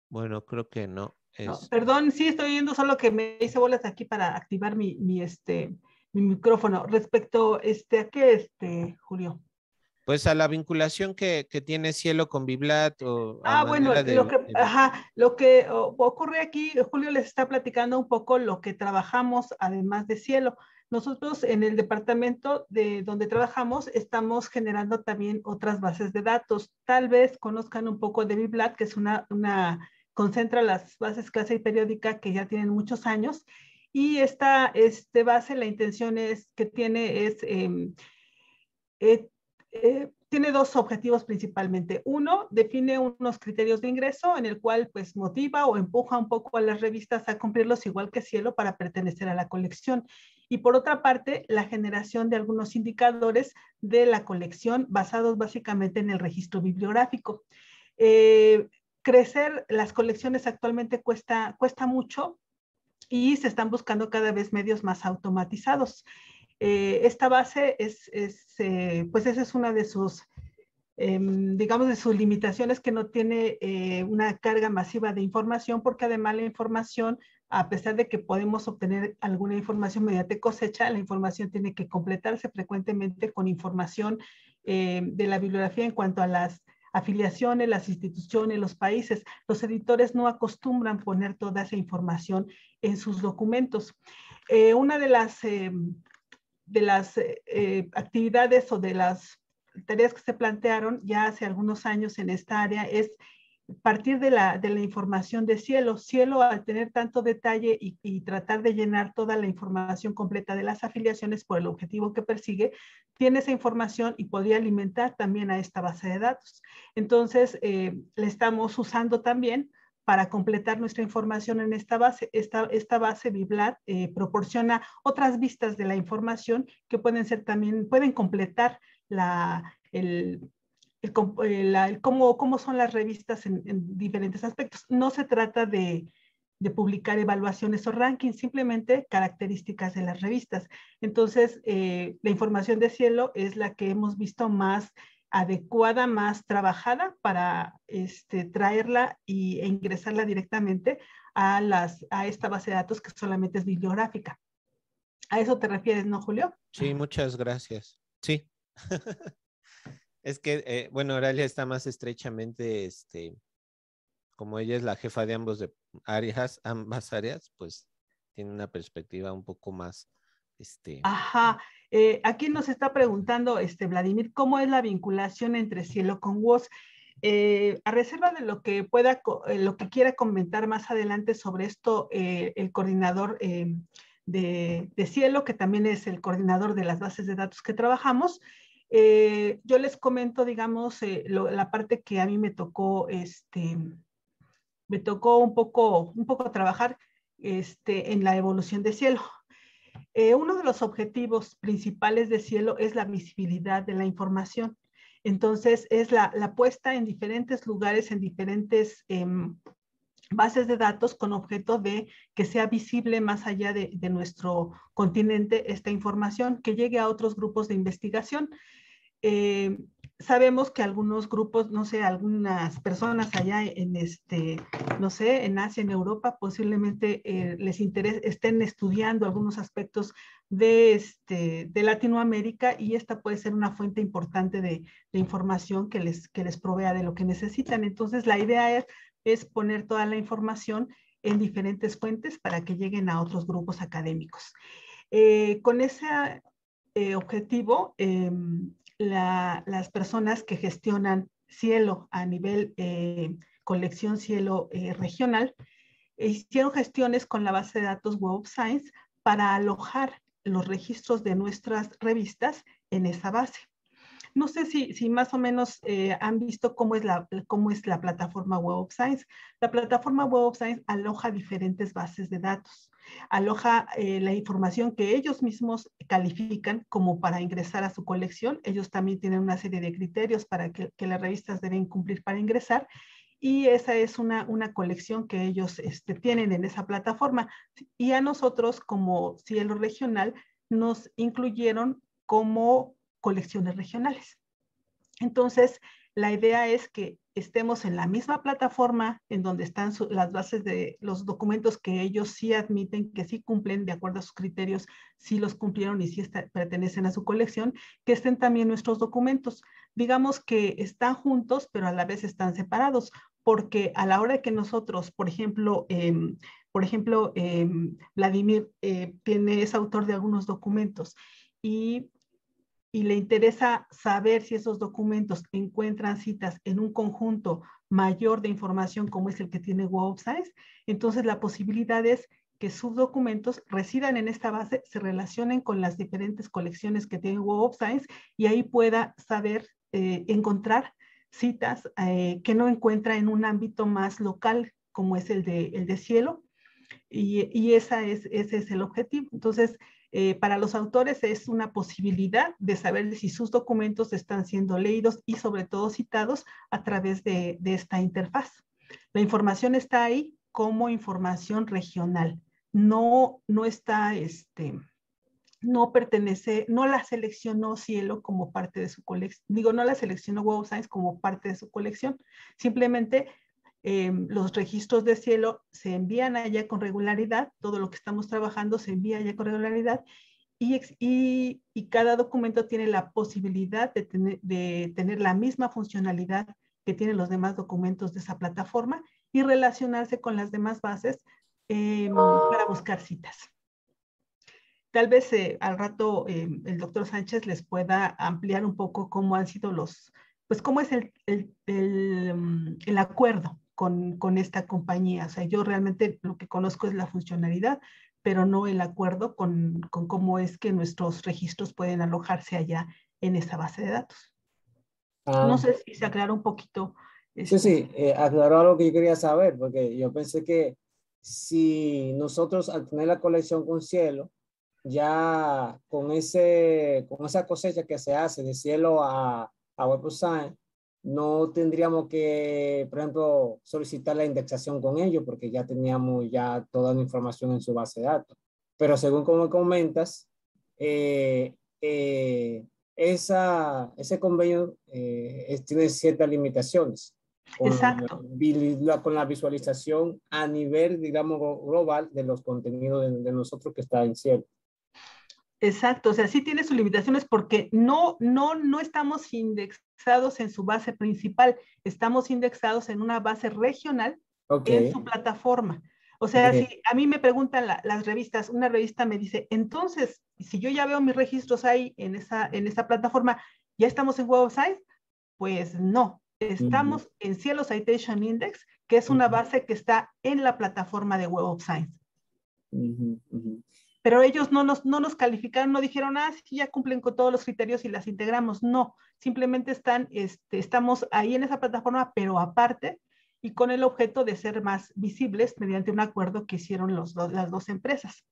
S1: Bueno, creo que no. Este.
S3: perdón, sí estoy viendo, solo que me hice bolas aquí para activar mi, este, mi micrófono. Respecto este, a qué, este, Julio
S1: pues a la vinculación que, que tiene Cielo con Biblat. O ah, bueno, lo
S3: que, ocurre aquí, Julio les está platicando un poco lo que trabajamos además de Cielo. Nosotros en el departamento de donde trabajamos estamos generando también otras bases de datos. Tal vez conozcan un poco de Biblat, que es una, una concentra las bases clase y periódica que ya tienen muchos años. Y esta este base, la intención es que tiene es em, eh, eh, tiene dos objetivos principalmente. Uno, define unos criterios de ingreso en el cual pues motiva o empuja un poco a las revistas a cumplirlos igual que Cielo para pertenecer a la colección. Y por otra parte, la generación de algunos indicadores de la colección basados básicamente en el registro bibliográfico. Eh, crecer las colecciones actualmente cuesta, cuesta mucho y se están buscando cada vez medios más automatizados. Eh, esta base es, es eh, pues esa es una de sus, em, digamos, de sus limitaciones que no tiene eh, una carga masiva de información, porque además la información, a pesar de que podemos obtener alguna información mediante cosecha, la información tiene que completarse frecuentemente con información de la bibliografía en cuanto a las afiliaciones, las instituciones, los países. Los editores no acostumbran poner toda esa información en sus documentos. una de las em, de las eh, eh, actividades o de las tareas que se plantearon ya hace algunos años en esta área es partir de la, información de cielo. Cielo, al tener tanto detalle y, tratar de llenar toda la información completa de las afiliaciones por el objetivo que persigue, tiene esa información y podría alimentar también a esta base de datos. Entonces, eh, le estamos usando también para completar nuestra información en esta base. Esta, esta base BIBLAT eh, proporciona otras vistas de la información que pueden ser también, pueden completar la, el, el, eh, cómo, son las revistas en, diferentes aspectos. No se trata de, de publicar evaluaciones o rankings, simplemente características de las revistas. Entonces, eh, la información de cielo es la que hemos visto más adecuada, más trabajada para este, traerla y, e ingresarla directamente a, las, a esta base de datos que solamente es bibliográfica. ¿A eso te refieres, no, Julio?
S1: Sí, muchas gracias. Sí. es que, eh, bueno, ya está más estrechamente, este, como ella es la jefa de ambos de áreas, ambas áreas, pues tiene una perspectiva un poco más este,
S3: Ajá. Eh, aquí nos está preguntando este Vladimir, ¿cómo es la vinculación entre cielo con WOS? Eh, a reserva de lo que pueda, eh, lo que quiera comentar más adelante sobre esto, el coordinador de, cielo, que también es el coordinador de las bases de datos que trabajamos, yo les comento, digamos, la parte que a mí me tocó, este, me tocó un poco, un poco trabajar este, en la evolución de cielo. Eh, uno de los objetivos principales de Cielo es la visibilidad de la información. Entonces, es la, puesta en diferentes lugares, en diferentes em, bases de datos con objeto de que sea visible más allá de, nuestro continente esta información, que llegue a otros grupos de investigación. Eh, sabemos que algunos grupos, no sé, algunas personas allá en este, no sé, en Asia, en Europa, posiblemente eh, les interese, estén estudiando algunos aspectos de, este, de Latinoamérica y esta puede ser una fuente importante de, información que les, que les provea de lo que necesitan. Entonces, la idea es, poner toda la información en diferentes fuentes para que lleguen a otros grupos académicos. Eh, con ese eh, objetivo, em, las personas que gestionan cielo a nivel eh, colección cielo eh, regional, hicieron gestiones con la base de datos Web of Science para alojar los registros de nuestras revistas en esa base. No sé si, más o menos eh, han visto cómo es, la, cómo es la plataforma Web of Science. La plataforma Web of Science aloja diferentes bases de datos aloja eh, la información que ellos mismos califican como para ingresar a su colección. Ellos también tienen una serie de criterios para que, las revistas deben cumplir para ingresar y esa es una, una colección que ellos este, tienen en esa plataforma. Y a nosotros, como Cielo Regional, nos incluyeron como colecciones regionales. Entonces, la idea es que estemos en la misma plataforma en donde están las bases de los documentos que ellos sí admiten, que sí cumplen de acuerdo a sus criterios, si los cumplieron y si pertenecen a su colección, que estén también nuestros documentos. Digamos que están juntos, pero a la vez están separados, porque a la hora que nosotros, por ejemplo, em, por ejemplo em, Vladimir eh, tiene, es autor de algunos documentos y y le interesa saber si esos documentos encuentran citas en un conjunto mayor de información como es el que tiene Science, entonces la posibilidad es que sus documentos residan en esta base, se relacionen con las diferentes colecciones que tiene Web of Science y ahí pueda saber eh, encontrar citas eh, que no encuentra en un ámbito más local como es el de, el cielo. Y, esa es, ese es el objetivo. Entonces, eh, para los autores es una posibilidad de saber si sus documentos están siendo leídos y sobre todo citados a través de, esta interfaz. La información está ahí como información regional. No, no está, este, no pertenece, no la seleccionó Cielo como parte de su colección, digo, no la seleccionó of Science como parte de su colección. Simplemente Em, los registros de cielo se envían allá con regularidad, todo lo que estamos trabajando se envía allá con regularidad y, y, cada documento tiene la posibilidad de tener, la misma funcionalidad que tienen los demás documentos de esa plataforma y relacionarse con las demás bases em, para buscar citas. Tal vez eh, al rato em, el doctor Sánchez les pueda ampliar un poco cómo han sido los, pues cómo es el, el acuerdo con, esta compañía. O sea, yo realmente lo que conozco es la funcionalidad, pero no el acuerdo con, con cómo es que nuestros registros pueden alojarse allá en esa base de datos. Ah. No sé si se aclaró un poquito.
S2: Sí, este, sí, eh, aclaró algo que yo quería saber, porque yo pensé que si nosotros al tener la colección con cielo, ya con, ese, con esa cosecha que se hace de cielo a, a Web Science, no tendríamos que, por ejemplo, solicitar la indexación con ellos porque ya teníamos ya toda la información en su base de datos. Pero según como comentas, eh, eh, esa, ese convenio eh, tiene ciertas limitaciones. Con La, visualización a nivel, digamos, global de los contenidos de, nosotros que está en cielo. Exacto, o sea, sí tiene sus limitaciones porque
S3: no, no, no estamos indexados en su base principal, estamos indexados en una base regional en su plataforma. O sea, si a mí me preguntan las revistas, una revista me dice, entonces, si yo ya veo mis registros ahí en esa, en esa plataforma, ¿ya estamos en Web of Science? Pues no, estamos en Cielo Citation Index, que es una base que está en la plataforma de Web of Science pero ellos no nos, no nos calificaron, no dijeron, ah, sí, ya cumplen con todos los criterios y las integramos. No, simplemente están, este, estamos ahí en esa plataforma, pero aparte y con el objeto de ser más visibles mediante un acuerdo que hicieron los, las dos empresas.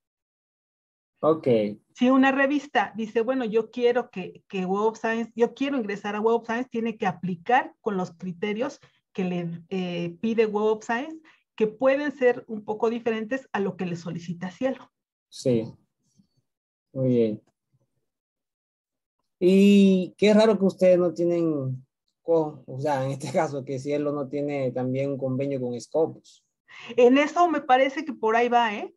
S3: Ok. Si una revista dice, bueno, yo quiero que, que Web of Science, yo quiero ingresar a Web of Science, tiene que aplicar con los criterios que le eh, pide Web of Science, que pueden ser un poco diferentes a lo que le solicita
S2: Cielo. Sí. Muy bien. Y qué raro que ustedes no tienen, o sea, en este caso, que Cielo no tiene también un convenio con Scopus. En eso me parece que por ahí va, ¿eh?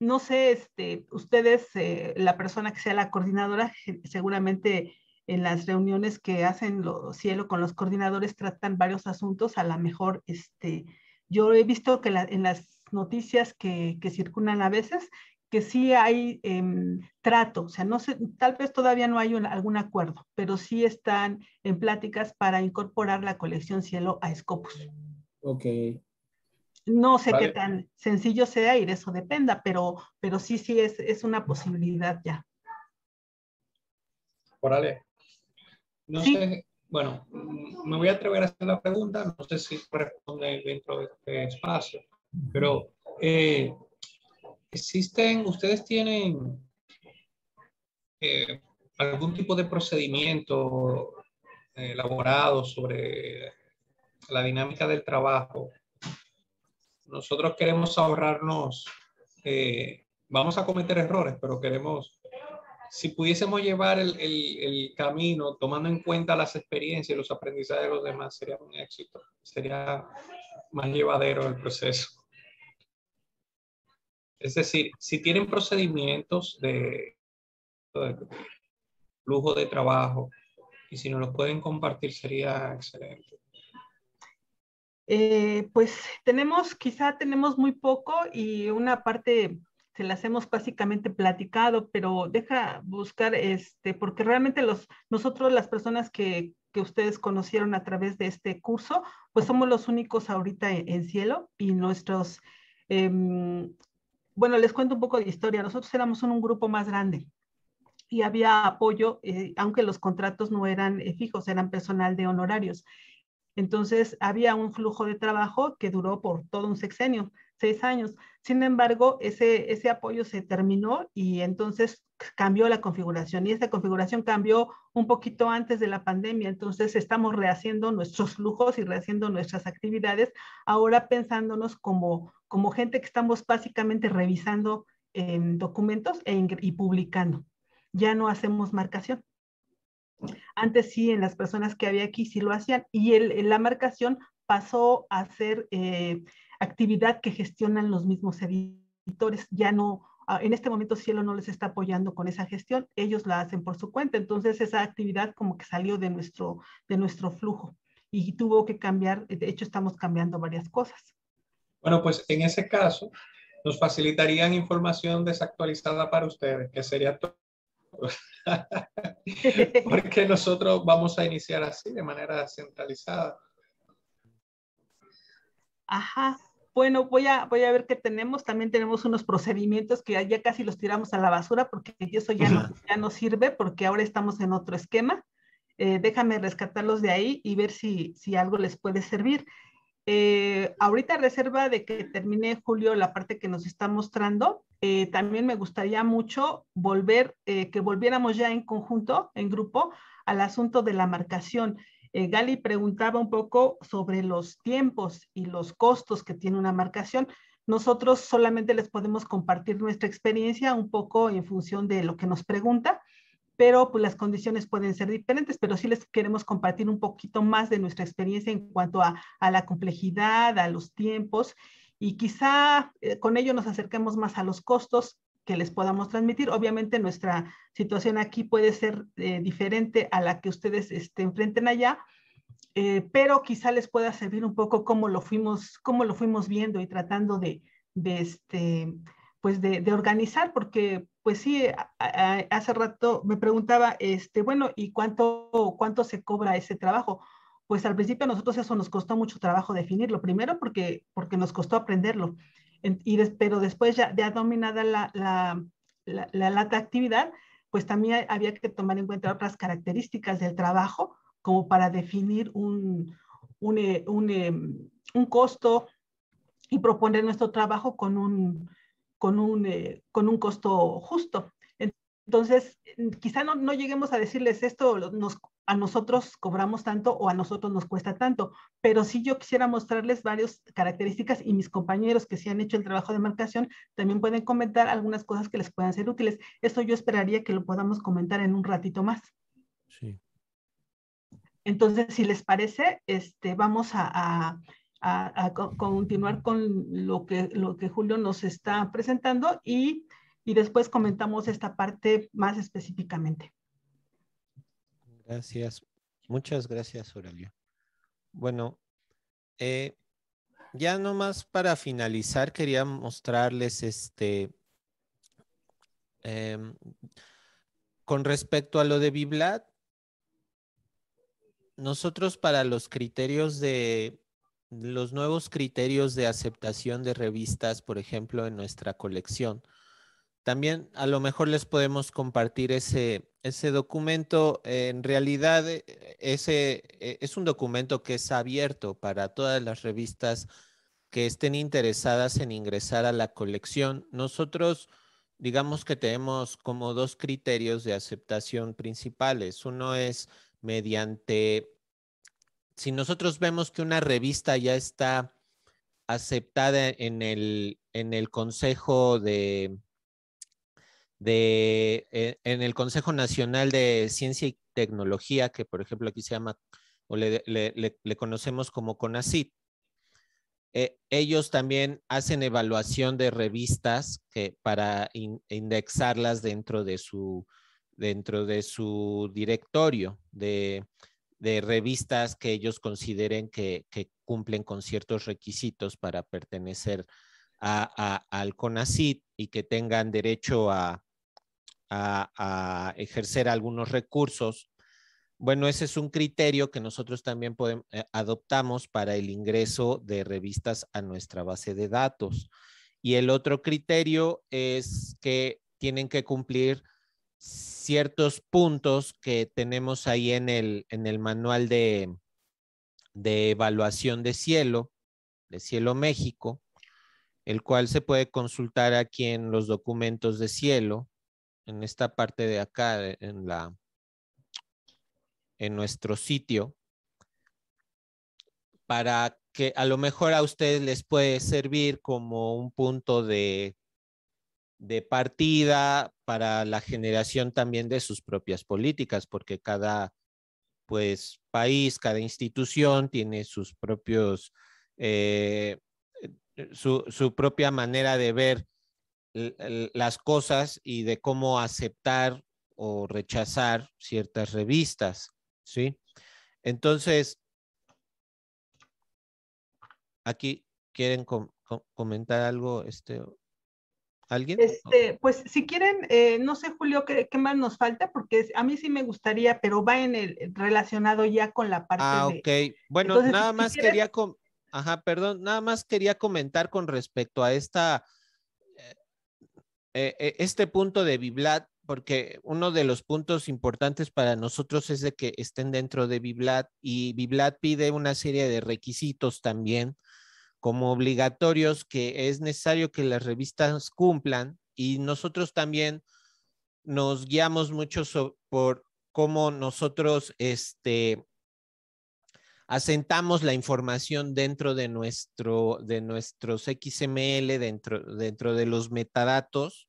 S3: No sé, este, ustedes, eh, la persona que sea la coordinadora, seguramente en las reuniones que hacen los Cielo con los coordinadores tratan varios asuntos, a lo mejor, este, yo he visto que en las noticias que, que circulan a veces, que sí hay em, trato, o sea, no sé, tal vez todavía no hay un, algún acuerdo, pero sí están en pláticas para incorporar la colección Cielo a Scopus. Ok. No sé qué tan sencillo sea ir eso dependa, pero, pero sí, sí es, es una posibilidad ya.
S4: Órale. No sé, bueno, me voy a atrever a hacer la pregunta, no sé si responde dentro de este espacio, pero eh, Existen, ustedes tienen eh, algún tipo de procedimiento eh, elaborado sobre la dinámica del trabajo. Nosotros queremos ahorrarnos, eh, vamos a cometer errores, pero queremos, si pudiésemos llevar el, el, camino tomando en cuenta las experiencias y los aprendizajes de los demás, sería un éxito, sería más llevadero el proceso. Es decir, si tienen procedimientos de, flujo de trabajo y si nos los pueden compartir sería excelente.
S3: Eh, pues tenemos, quizá tenemos muy poco y una parte se las hemos básicamente platicado, pero deja buscar, este, porque realmente los, nosotros las personas que, que ustedes conocieron a través de este curso, pues somos los únicos ahorita en, cielo y nuestros em, bueno, les cuento un poco de historia. Nosotros éramos un, grupo más grande y había apoyo, eh, aunque los contratos no eran eh, fijos, eran personal de honorarios. Entonces, había un flujo de trabajo que duró por todo un sexenio, seis años. Sin embargo, ese, ese apoyo se terminó y entonces cambió la configuración y esa configuración cambió un poquito antes de la pandemia. Entonces, estamos rehaciendo nuestros flujos y rehaciendo nuestras actividades, ahora pensándonos como como gente que estamos básicamente revisando en documentos e y publicando. Ya no hacemos marcación. Antes sí, en las personas que había aquí sí lo hacían y la marcación pasó a ser eh, actividad que gestionan los mismos editores. Ya no, ah, en este momento Cielo no les está apoyando con esa gestión, ellos la hacen por su cuenta. Entonces esa actividad como que salió de nuestro, de nuestro flujo y tuvo que cambiar, de hecho estamos cambiando varias cosas.
S4: Bueno, pues en ese caso nos facilitarían información desactualizada para ustedes, que sería todo. Porque nosotros vamos a iniciar así, de manera centralizada.
S3: Ajá. Bueno, voy a, voy a ver qué tenemos. También tenemos unos procedimientos que ya, casi los tiramos a la basura porque eso ya no, ya no sirve porque ahora estamos en otro esquema. Eh, déjame rescatarlos de ahí y ver si, si algo les puede servir. Eh, ahorita reserva de que termine Julio la parte que nos está mostrando, eh, también me gustaría mucho volver, eh, que volviéramos ya en conjunto, en grupo, al asunto de la marcación. Gali preguntaba un poco sobre los tiempos y los costos que tiene una marcación. Nosotros solamente les podemos compartir nuestra experiencia un poco en función de lo que nos pregunta pero pues, las condiciones pueden ser diferentes, pero sí les queremos compartir un poquito más de nuestra experiencia en cuanto a, la complejidad, a los tiempos y quizá eh, con ello nos acerquemos más a los costos que les podamos transmitir. Obviamente nuestra situación aquí puede ser eh, diferente a la que ustedes este, enfrenten allá, eh, pero quizá les pueda servir un poco cómo lo fuimos, cómo lo fuimos viendo y tratando de, este, pues de, de, organizar, porque pues sí, hace rato me preguntaba, este, bueno, ¿y cuánto, cuánto se cobra ese trabajo? Pues al principio a nosotros eso nos costó mucho trabajo definirlo, primero porque, porque nos costó aprenderlo, y pero después ya, ya dominada la, la, la, actividad, pues también había que tomar en cuenta otras características del trabajo como para definir un eh, em, costo y proponer nuestro trabajo con un con un, eh, con un costo justo. Entonces, mm, quizá no, no lleguemos a decirles esto nos, a nosotros cobramos tanto o a nosotros nos cuesta tanto, pero sí yo quisiera mostrarles varias características y mis compañeros que sí han hecho el trabajo de marcación también pueden comentar algunas cosas que les puedan ser útiles. Esto yo esperaría que lo podamos comentar en un ratito más. Sí. Entonces, si les parece, este, vamos a a, continuar con lo que, lo que Julio nos está presentando y, después comentamos esta parte más específicamente.
S1: Gracias. Muchas gracias, Aurelio. Bueno, eh, ya nomás para finalizar, quería mostrarles este. Em, con respecto a lo de Biblat, nosotros para los criterios de los nuevos criterios de aceptación de revistas, por ejemplo, en nuestra colección. También a lo mejor les podemos compartir ese, ese documento. En realidad, eh, ese e, es un documento que es abierto para todas las revistas que estén interesadas en ingresar a la colección. Nosotros, digamos que tenemos como dos criterios de aceptación principales. Uno es mediante si nosotros vemos que una revista ya está aceptada en el, en el Consejo de, de eh, en el Consejo Nacional de Ciencia y Tecnología, que por ejemplo aquí se llama, o le, conocemos como CONACIT. Eh, ellos también hacen evaluación de revistas que, para indexarlas dentro de su, dentro de su directorio de, de revistas que ellos consideren que, cumplen con ciertos requisitos para pertenecer al CONACIT y que tengan derecho a, ejercer algunos recursos. Bueno, ese es un criterio que nosotros también eh, adoptamos para el ingreso de revistas a nuestra base de datos. Y el otro criterio es que tienen que cumplir ciertos puntos que tenemos ahí en el, en el manual de, de evaluación de cielo, de Cielo México, el cual se puede consultar aquí en los documentos de cielo, en esta parte de acá, en, la, en nuestro sitio, para que a lo mejor a ustedes les puede servir como un punto de de partida para la generación también de sus propias políticas, porque cada pues, país, cada institución tiene sus propios, eh, eh, su, propia manera de ver las cosas y de cómo aceptar o rechazar ciertas revistas, ¿sí? Entonces, aquí quieren comentar algo, este, ¿Alguien?
S3: Este, pues si quieren, eh, no sé Julio, ¿qué, más nos falta? Porque a mí sí me gustaría, pero va en el eh, relacionado ya con la parte. Ah,
S1: ok. Bueno, nada más quería, ajá, perdón, nada más quería comentar con respecto a esta, eh, este punto de Biblat, porque uno de los puntos importantes para nosotros es de que estén dentro de Biblat y Biblat pide una serie de requisitos también como obligatorios que es necesario que las revistas cumplan y nosotros también nos guiamos mucho por cómo nosotros este, asentamos la información dentro de, nuestro, de nuestros XML, dentro, dentro de los metadatos,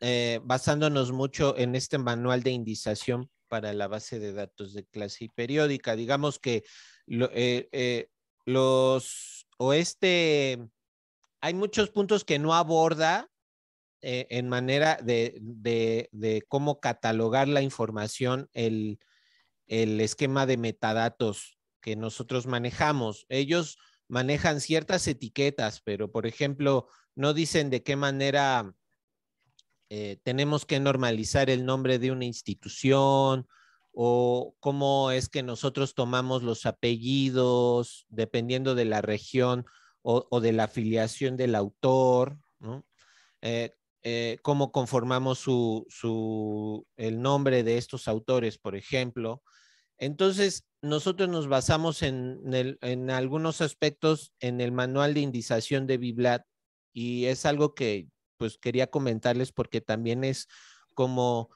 S1: eh, basándonos mucho en este manual de indización para la base de datos de clase y periódica. Digamos que eh, eh, los o este, hay muchos puntos que no aborda eh, en manera de, de, cómo catalogar la información, el, el, esquema de metadatos que nosotros manejamos. Ellos manejan ciertas etiquetas, pero por ejemplo, no dicen de qué manera eh, tenemos que normalizar el nombre de una institución, o cómo es que nosotros tomamos los apellidos dependiendo de la región o, de la afiliación del autor, ¿no? Eh, eh, cómo conformamos el nombre de estos autores, por ejemplo. Entonces, nosotros nos basamos en, en algunos aspectos en el manual de indización de Biblat y es algo que pues quería comentarles porque también es como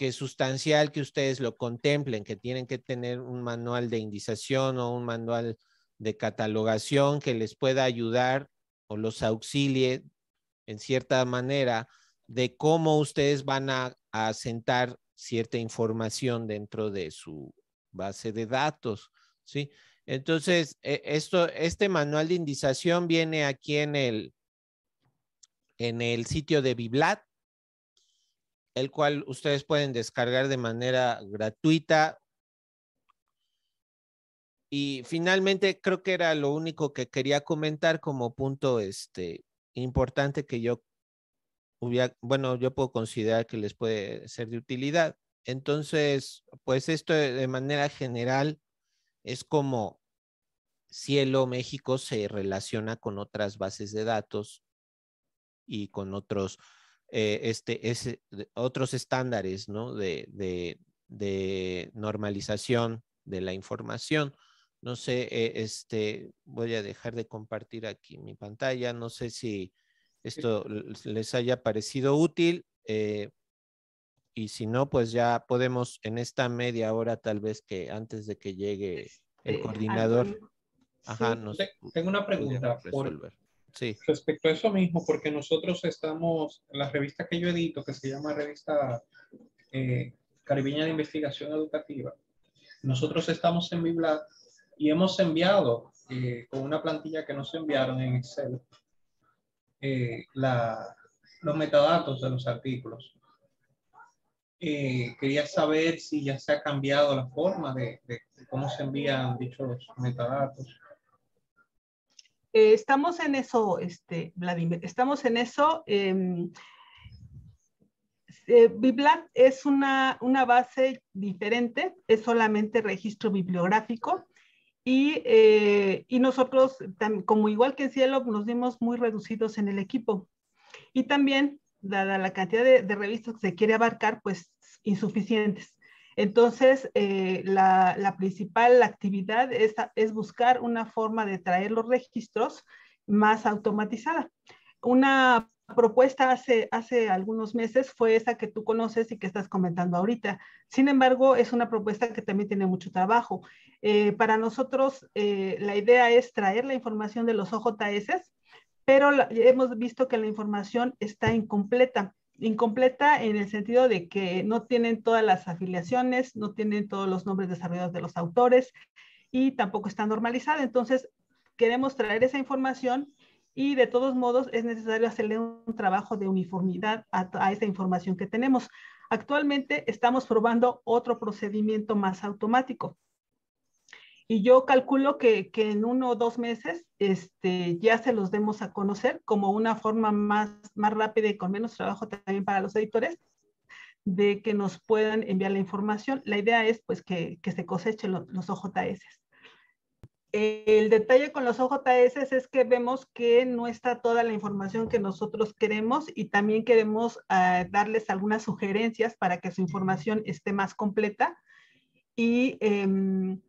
S1: que es sustancial que ustedes lo contemplen, que tienen que tener un manual de indización o un manual de catalogación que les pueda ayudar o los auxilie en cierta manera de cómo ustedes van a, a sentar cierta información dentro de su base de datos, ¿sí? Entonces, e, esto, este manual de indización viene aquí en el, en el sitio de Biblat, el cual ustedes pueden descargar de manera gratuita. Y finalmente creo que era lo único que quería comentar como punto este, importante que yo hubiera, bueno, yo puedo considerar que les puede ser de utilidad. Entonces, pues esto de manera general es como Cielo México se relaciona con otras bases de datos y con otros eh, este, otros estándares de, normalización de la información. No sé, eh, este, voy a dejar de compartir aquí mi pantalla. No sé si esto les haya parecido útil. Eh, y si no, pues ya podemos en esta media hora, tal vez que antes de que llegue el coordinador.
S4: tengo una pregunta. Por, Respecto a eso mismo, porque nosotros estamos, en la revista que yo edito, que se llama Revista eh, Caribeña de Investigación Educativa, nosotros estamos en BIBLAT y hemos enviado eh, con una plantilla que nos enviaron en Excel eh, los metadatos de los artículos. quería saber si ya se ha cambiado la forma de cómo se envían dichos metadatos.
S3: Eh, estamos en eso, este, Vladimir, estamos en eso. Em, eh, es una, base diferente, es solamente registro bibliográfico y, eh, nosotros, como igual que Cielo, nos dimos muy reducidos en el equipo. Y también, dada la cantidad de, de revistas que se quiere abarcar, pues insuficientes. Entonces, eh, la, principal actividad es, buscar una forma de traer los registros más automatizada. Una propuesta hace, hace algunos meses fue esa que tú conoces y que estás comentando ahorita. Sin embargo, es una propuesta que también tiene mucho trabajo. Eh, para nosotros, eh, la idea es traer la información de los OJS, pero hemos visto que la información está incompleta incompleta en el sentido de que no tienen todas las afiliaciones, no tienen todos los nombres desarrollados de los autores y tampoco está normalizada. Entonces, queremos traer esa información y de todos modos es necesario hacerle un trabajo de uniformidad a, a información que tenemos. Actualmente estamos probando otro procedimiento más automático y yo calculo que, que, en uno o dos meses este, ya se los demos a conocer como una forma más, más rápida y con menos trabajo también para los editores de que nos puedan enviar la información. La idea es pues que, que se cosechen los, OJS. El detalle con los OJS es que vemos que no está toda la información que nosotros queremos y también queremos ah, darles algunas sugerencias para que su información esté más completa y em,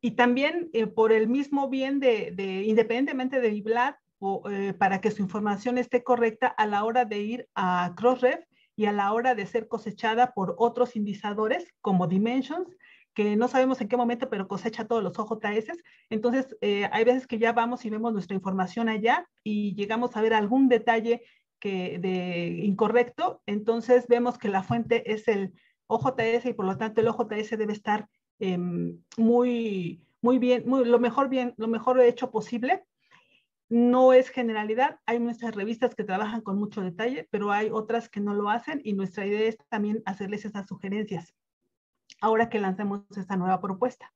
S3: y también eh, por el mismo bien de, de independientemente de IBLAT, o, eh, para que su información esté correcta a la hora de ir a Crossref y a la hora de ser cosechada por otros indizadores como Dimensions, que no sabemos en qué momento, pero cosecha todos los OJS. Entonces, eh, hay veces que ya vamos y vemos nuestra información allá y llegamos a ver algún detalle que de incorrecto, entonces vemos que la fuente es el OJS y por lo tanto el OJS debe estar Em, muy, muy bien, muy, lo mejor bien, lo mejor hecho posible. No es generalidad, hay muchas revistas que trabajan con mucho detalle, pero hay otras que no lo hacen y nuestra idea es también hacerles esas sugerencias ahora que lancemos esta nueva propuesta.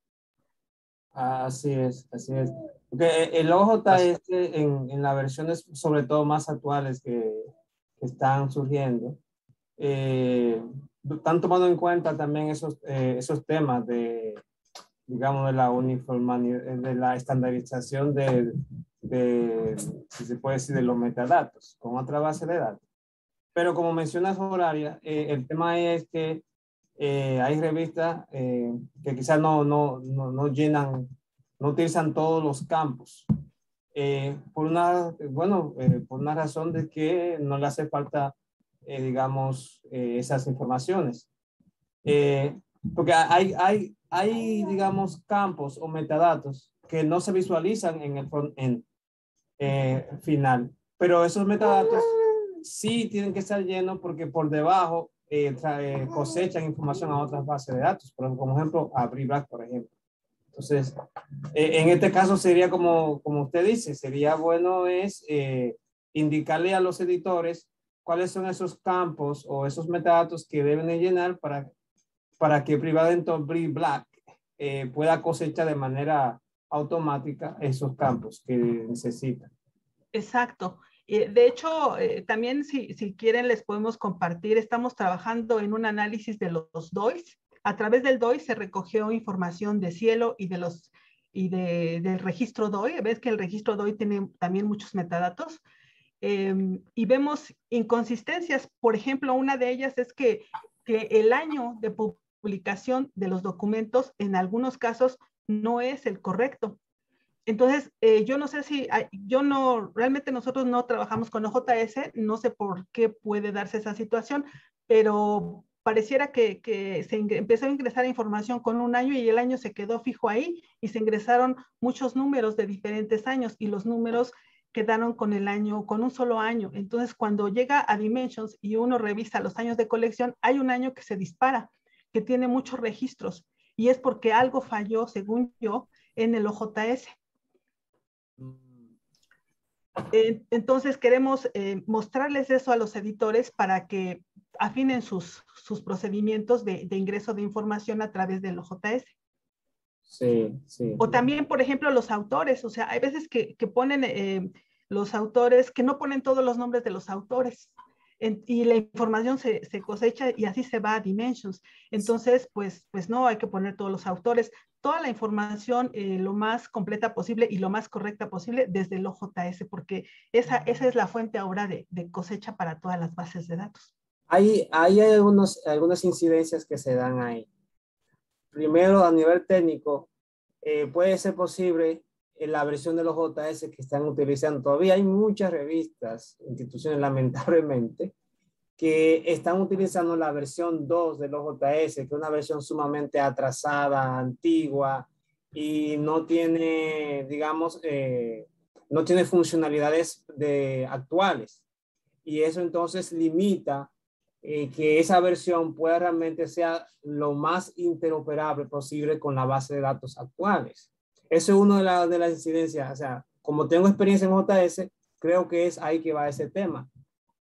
S2: Así es, así es. Eh, el OJ es este en, en las versiones, sobre todo más actuales que, que están surgiendo, eh, están tomando en cuenta también esos, eh, esos temas de, digamos, de la uniformidad, de la estandarización de, si se puede decir, de los metadatos con otra base de datos. Pero como mencionas, Horaria, eh, el tema es que eh, hay revistas que quizás no, no, no, no, llenan, no utilizan todos los campos. por una, bueno, por una razón de que no le hace falta eh, digamos, eh, esas informaciones. Eh, porque hay, hay, hay, digamos, campos o metadatos que no se visualizan en el front-end final, pero esos metadatos sí tienen que estar llenos porque por debajo cosechan información a otras bases de datos, por, como ejemplo, a Black por ejemplo. Entonces, en este caso sería como, como usted dice, sería bueno es indicarle a los editores cuáles son esos campos o esos metadatos que deben de llenar para, para que Enterprise Black eh, pueda cosechar de manera automática esos campos que necesita. Exacto. Eh, de hecho, eh, también si, si, quieren les
S3: podemos compartir, estamos trabajando en un análisis de los DOIs. A través del DOI se recogió información de cielo y de los y de, del registro DOI. Ves que el registro DOI tiene también muchos metadatos. Em, y vemos inconsistencias. Por ejemplo, una de ellas es que, el año de publicación de los documentos en algunos casos no es el correcto. Entonces, eh, yo no sé si, yo no, realmente nosotros no trabajamos con OJS, no sé por qué puede darse esa situación, pero pareciera que, que se empezó a ingresar información con un año y el año se quedó fijo ahí y se ingresaron muchos números de diferentes años y los números quedaron con el año, con un solo año. Entonces, cuando llega a Dimensions y uno revisa los años de colección, hay un año que se dispara, que tiene muchos registros, y es porque algo falló, según yo, en el OJS. Mm. Entonces queremos eh, mostrarles eso a los editores para que afinen sus, sus procedimientos de, de, ingreso de información a través del OJS.
S2: Sí, sí. O también,
S3: por ejemplo, los autores, o sea, hay veces que, ponen eh, los autores, que no ponen todos los nombres de los autores. y la información se, cosecha y así se va a Dimensions. Entonces, pues, pues no, hay que poner todos los autores, toda la información eh, lo más completa posible y lo más correcta posible desde el OJS, porque esa, esa es la fuente ahora de, de cosecha para todas las bases de datos.
S2: Hay, hay algunos, algunas incidencias que se dan ahí. Primero, a nivel técnico, eh, puede ser posible en eh, la versión de los JS que están utilizando. Todavía hay muchas revistas, instituciones lamentablemente, que están utilizando la versión 2 de los JS, que es una versión sumamente atrasada, antigua y no tiene, digamos, eh, no tiene funcionalidades de, actuales. Y eso entonces limita eh, que esa versión pueda realmente sea lo más interoperable posible con la base de datos actuales. Eso es una de, las incidencias. O sea, como tengo experiencia en JS, creo que es ahí que va ese tema.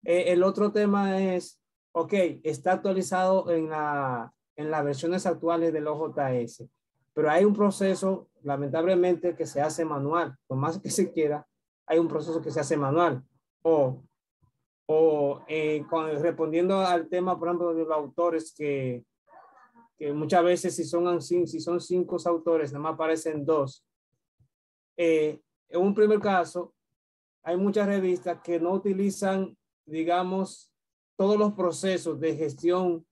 S2: Eh, el otro tema es, ok, está actualizado en, la, en las versiones actuales del OJS, pero hay un proceso, lamentablemente, que se hace manual. Por más que se quiera, hay un proceso que se hace manual. O o eh, respondiendo al tema, por ejemplo, de los autores que, muchas veces si son, si son cinco autores, nada más aparecen dos. Eh, en un primer caso, hay muchas revistas que no utilizan, digamos, todos los procesos de gestión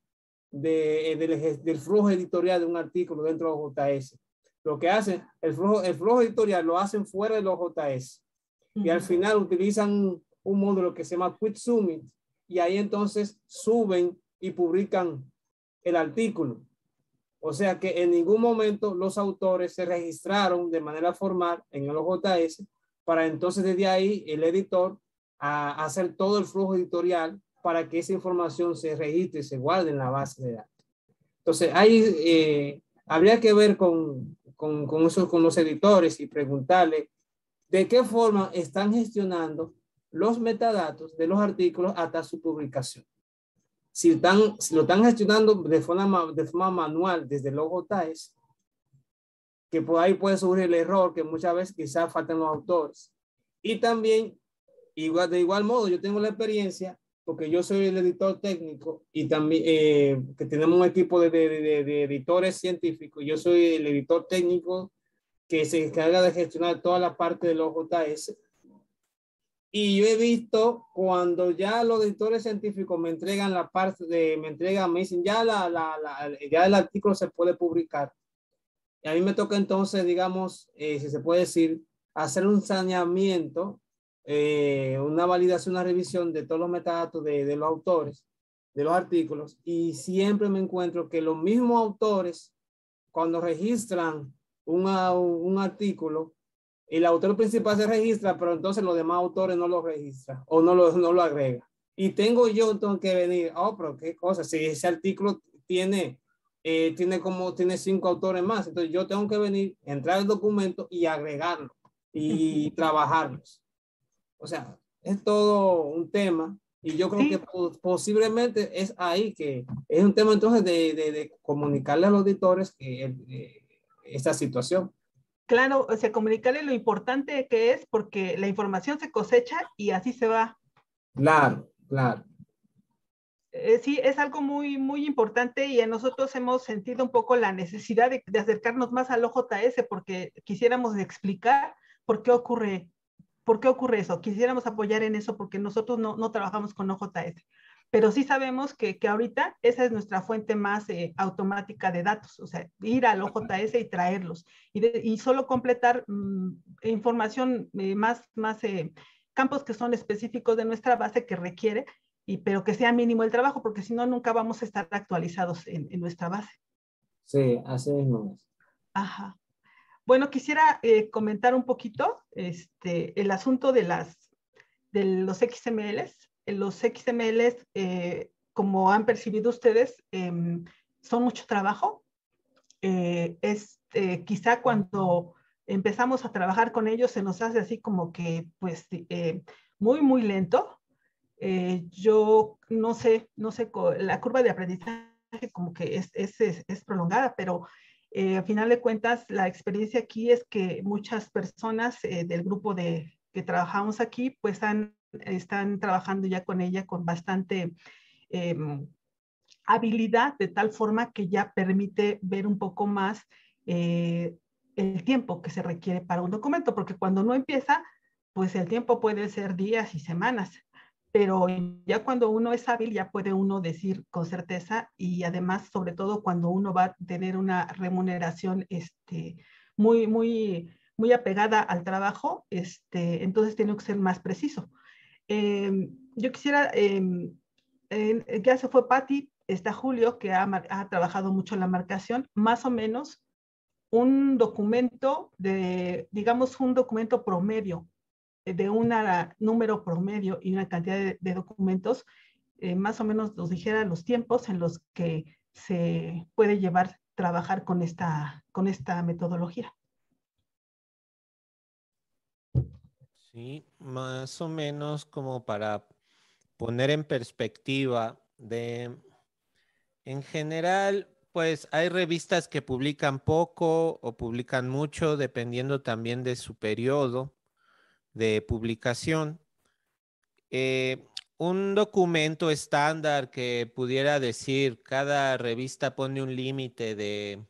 S2: de, eh, del, flujo editorial de un artículo dentro de los JS. Lo que hacen, el flujo, el flujo editorial lo hacen fuera de los JS. Y al final utilizan un módulo que se llama Quit Summit y ahí entonces suben y publican el artículo. O sea que en ningún momento los autores se registraron de manera formal en el OJS para entonces desde ahí el editor a hacer todo el flujo editorial para que esa información se registre y se guarde en la base de datos. Entonces, ahí eh, habría que ver con, con, con, esos, con los editores y preguntarle de qué forma están gestionando los metadatos de los artículos hasta su publicación. Si, están, lo están gestionando de forma, manual desde los OTAES, que por ahí puede surgir el error que muchas veces quizás faltan los autores. Y también, de igual modo, yo tengo la experiencia, porque yo soy el editor técnico y también eh, que tenemos un equipo de, editores científicos. Yo soy el editor técnico que se encarga de gestionar toda la parte de los y yo he visto cuando ya los editores científicos me entregan la parte de, me entregan, me dicen, ya, la, la, ya el artículo se puede publicar. Y a mí me toca entonces, digamos, eh, si se puede decir, hacer un saneamiento, eh, una validación, una revisión de todos los metadatos de, de los autores, de los artículos. Y siempre me encuentro que los mismos autores, cuando registran un artículo, el autor principal se registra, pero entonces los demás autores no lo registra o no lo, no lo agrega. Y tengo yo entonces que venir, oh, pero qué cosa, si ese artículo tiene, eh, tiene como, tiene cinco autores más, entonces yo tengo que venir, entrar al documento y agregarlo y trabajarlos. O sea, es todo un tema y yo creo que posiblemente es ahí que es un tema entonces de, de, comunicarle a los editores eh, esta situación. Claro, o sea, comunicarle lo importante que es
S3: porque la información se cosecha y así se va. Claro, claro. Eh, sí, es algo muy, muy importante y nosotros hemos sentido un poco la necesidad de, acercarnos más al OJS porque quisiéramos explicar por qué ocurre, por qué ocurre eso. Quisiéramos apoyar en eso porque nosotros no, no trabajamos con OJS pero sí sabemos que, que ahorita esa es nuestra fuente más eh, automática de datos, o sea, ir al OJS y traerlos y, y solo completar mm, información eh, más, más eh, campos que son específicos de nuestra base que requiere, y, pero que sea mínimo el trabajo, porque si no, nunca vamos a estar actualizados en, nuestra base.
S2: Sí, así mismo.
S3: Ajá. Bueno, quisiera comentar un poquito este, el asunto de, las, de los XMLs los XMLs, eh, como han percibido ustedes, em, son mucho trabajo. Eh, es, este, quizá cuando empezamos a trabajar con ellos se nos hace así como que, pues, eh, muy, muy lento. yo no sé, no sé, la curva de aprendizaje como que es, es, es prolongada, pero al final de cuentas, la experiencia aquí es que muchas personas del grupo de, que trabajamos aquí, pues han están trabajando ya con ella con bastante em, habilidad, de tal forma que ya permite ver un poco más eh, el tiempo que se requiere para un documento, porque cuando uno empieza, pues el tiempo puede ser días y semanas, pero ya cuando uno es hábil, ya puede uno decir con certeza y además, sobre todo cuando uno va a tener una remuneración este, muy, muy, muy apegada al trabajo, este, entonces tiene que ser más preciso. Em, yo quisiera, em, eh, ya se fue Patti, está Julio, que ha, trabajado mucho en la marcación, más o menos un documento de, digamos, un documento promedio, eh, de un número promedio y una cantidad de, de documentos, eh, más o menos nos dijera los tiempos en los que se puede llevar trabajar con esta, con esta metodología.
S1: Sí, más o menos como para poner en perspectiva de, en general, pues hay revistas que publican poco o publican mucho, dependiendo también de su periodo de publicación. Eh, un documento estándar que pudiera decir cada revista pone un límite de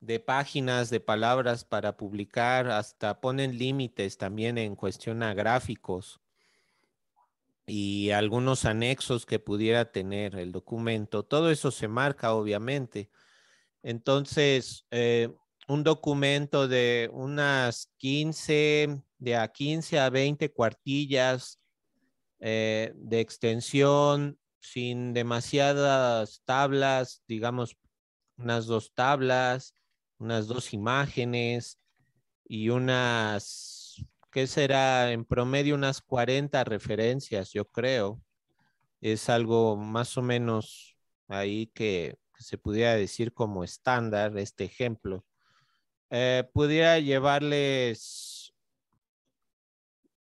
S1: de páginas, de palabras para publicar, hasta ponen límites también en cuestión a gráficos y algunos anexos que pudiera tener el documento. Todo eso se marca, obviamente. Entonces, eh, un documento de unas 15, de a 15 a 20 cuartillas eh, de extensión, sin demasiadas tablas, digamos unas dos tablas, unas dos imágenes y unas, ¿qué será? En promedio unas 40 referencias, yo creo. Es algo más o menos ahí que, se pudiera decir como estándar, este ejemplo. Eh, pudiera llevarles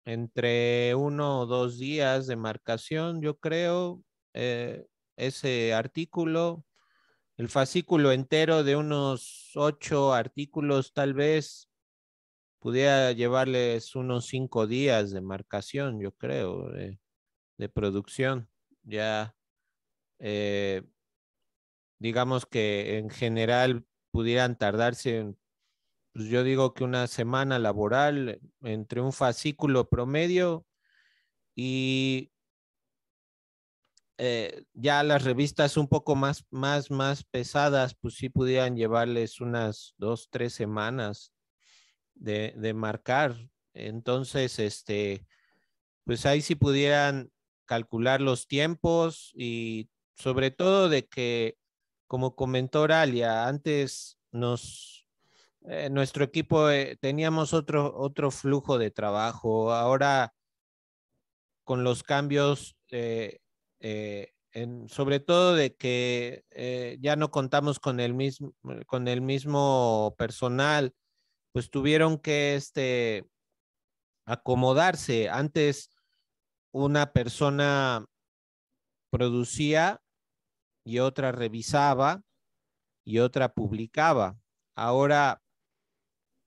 S1: entre uno o dos días de marcación, yo creo, eh, ese artículo el fascículo entero de unos ocho artículos, tal vez pudiera llevarles unos cinco días de marcación, yo creo, de, producción. Ya, eh, digamos que en general pudieran tardarse, pues yo digo que una semana laboral eh, entre un fascículo promedio y eh, ya las revistas un poco más, más, más pesadas, pues sí pudieran llevarles unas dos, tres semanas de, marcar. Entonces, este, pues ahí sí pudieran calcular los tiempos y sobre todo de que, como comentó Oralia, antes nos, eh, nuestro equipo eh, teníamos otro, otro flujo de trabajo. Ahora, con los cambios eh, eh, sobre todo de que eh, ya no contamos con el mismo, con el mismo personal, pues tuvieron que este, acomodarse. Antes una persona producía y otra revisaba y otra publicaba. Ahora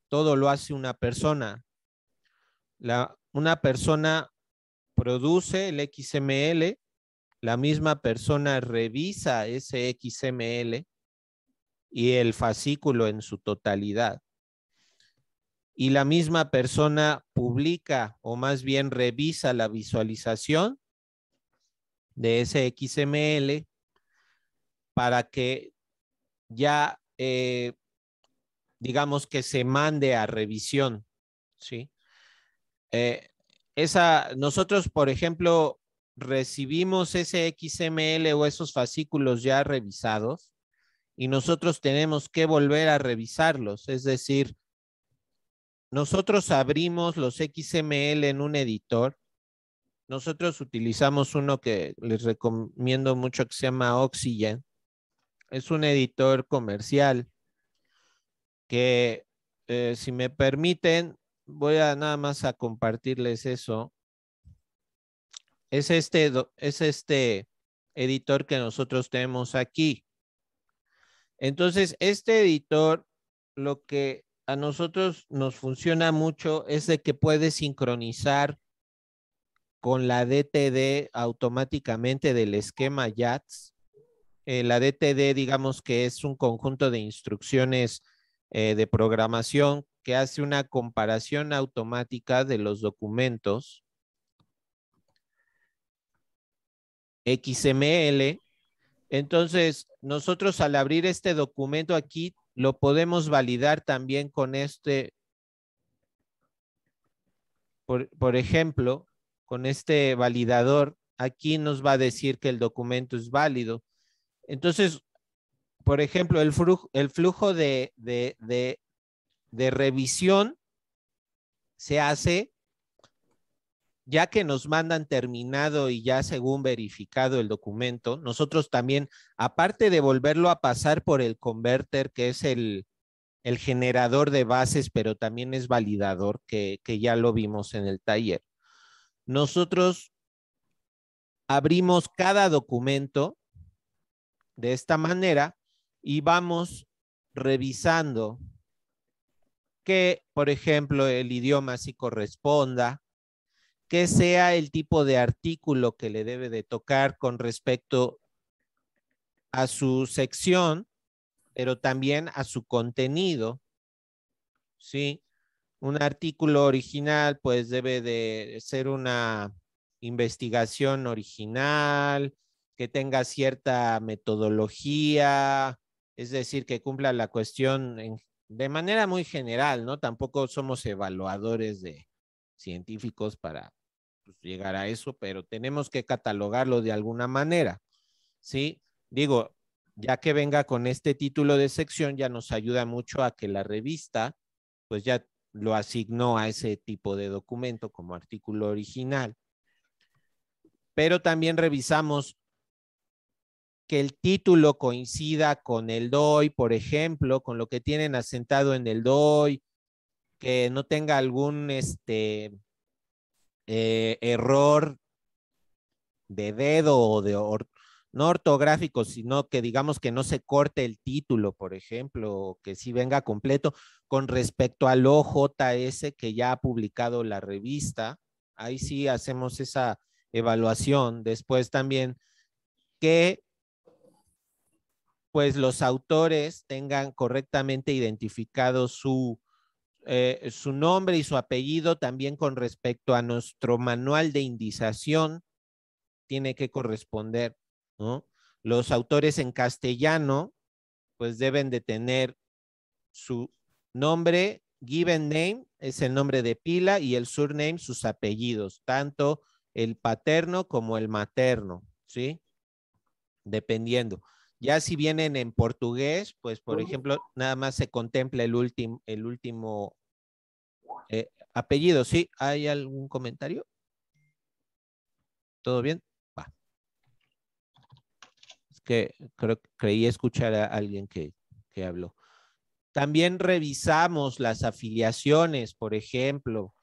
S1: todo lo hace una persona. La, una persona produce el XML, la misma persona revisa ese XML y el fascículo en su totalidad. Y la misma persona publica o más bien revisa la visualización de ese XML para que ya, eh, digamos que se mande a revisión, eh, esa, nosotros, por ejemplo, recibimos ese XML o esos fascículos ya revisados y nosotros tenemos que volver a revisarlos. Es decir, nosotros abrimos los XML en un editor. Nosotros utilizamos uno que les recomiendo mucho que se llama Oxygen. Es un editor comercial que, eh, si me permiten, voy a nada más a compartirles eso es este, es este editor que nosotros tenemos aquí. Entonces, este editor, lo que a nosotros nos funciona mucho es de que puede sincronizar con la DTD automáticamente del esquema JATS. Eh, la DTD, digamos que es un conjunto de instrucciones eh, de programación que hace una comparación automática de los documentos XML. Entonces, nosotros al abrir este documento aquí, lo podemos validar también con este, por, ejemplo, con este validador, aquí nos va a decir que el documento es válido. Entonces, por ejemplo, el flujo, el flujo de revisión se hace ya que nos mandan terminado y ya según verificado el documento, nosotros también, aparte de volverlo a pasar por el converter, que es el, generador de bases, pero también es validador, que, que ya lo vimos en el taller, nosotros abrimos cada documento de esta manera y vamos revisando que, por ejemplo, el idioma sí corresponda, que sea el tipo de artículo que le debe de tocar con respecto a su sección, pero también a su contenido. ¿Sí? Un artículo original pues debe de ser una investigación original, que tenga cierta metodología, es decir, que cumpla la cuestión de manera muy general, ¿no? Tampoco somos evaluadores de científicos para pues, llegar a eso, pero tenemos que catalogarlo de alguna manera, ¿sí? Digo, ya que venga con este título de sección, ya nos ayuda mucho a que la revista, pues ya lo asignó a ese tipo de documento como artículo original. Pero también revisamos que el título coincida con el DOI, por ejemplo, con lo que tienen asentado en el DOI, que no tenga algún este, eh, error de dedo o de no ortográfico, sino que digamos que no se corte el título, por ejemplo, que sí venga completo con respecto al OJS que ya ha publicado la revista. Ahí sí hacemos esa evaluación. Después también que pues los autores tengan correctamente identificado su eh, su nombre y su apellido también con respecto a nuestro manual de indización tiene que corresponder, Los autores en castellano, pues deben de tener su nombre, given name es el nombre de pila y el surname sus apellidos, tanto el paterno como el materno, ¿sí? Dependiendo. Ya si vienen en portugués, pues por ejemplo, nada más se contempla el, último el último eh, apellido. ¿Sí? ¿Hay algún comentario? ¿Todo bien? Va. Es que creo, creí escuchar a alguien que, habló. También revisamos las afiliaciones, por ejemplo,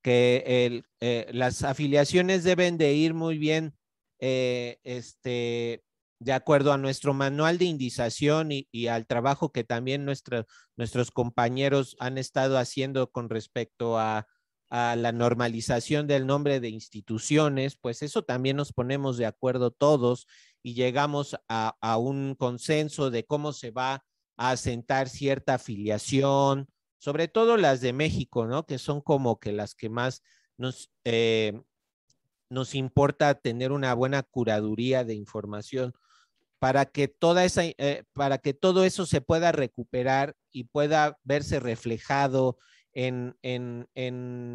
S1: que el, eh, las afiliaciones deben de ir muy bien eh, este, de acuerdo a nuestro manual de indización y, al trabajo que también nuestros compañeros han estado haciendo con respecto a, la normalización del nombre de instituciones, pues eso también nos ponemos de acuerdo todos y llegamos a, un consenso de cómo se va a asentar cierta afiliación, sobre todo las de México, ¿no? Que son como que las que más nos, eh, nos importa tener una buena curaduría de información para que, toda esa, eh, para que todo eso se pueda recuperar y pueda verse reflejado en,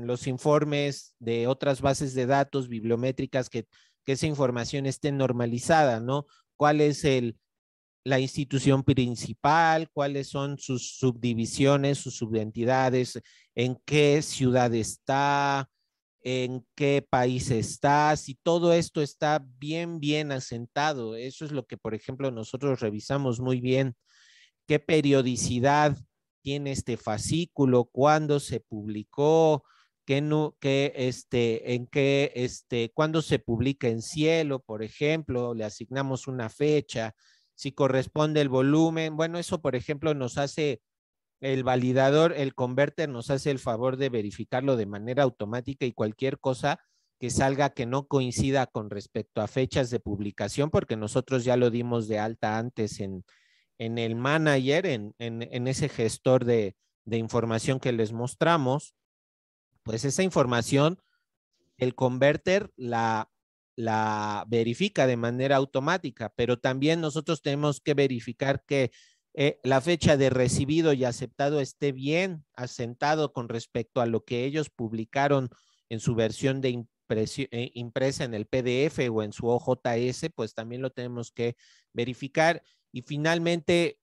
S1: los informes de otras bases de datos bibliométricas, que, esa información esté normalizada, ¿no? ¿Cuál es la institución principal? ¿Cuáles son sus subdivisiones, sus subentidades? ¿En qué ciudad está? en qué país estás si todo esto está bien, bien asentado. Eso es lo que, por ejemplo, nosotros revisamos muy bien. ¿Qué periodicidad tiene este fascículo? ¿Cuándo se publicó? ¿Qué qué este, en qué, este, cuándo se publica en cielo, por ejemplo? Le asignamos una fecha. Si corresponde el volumen. Bueno, eso, por ejemplo, nos hace el validador, el converter nos hace el favor de verificarlo de manera automática y cualquier cosa que salga que no coincida con respecto a fechas de publicación, porque nosotros ya lo dimos de alta antes en, en el manager, en, en, ese gestor de, de, información que les mostramos, pues esa información, el converter la, la verifica de manera automática, pero también nosotros tenemos que verificar que eh, la fecha de recibido y aceptado esté bien asentado con respecto a lo que ellos publicaron en su versión de impresión, eh, impresa en el PDF o en su OJS, pues también lo tenemos que verificar. Y finalmente,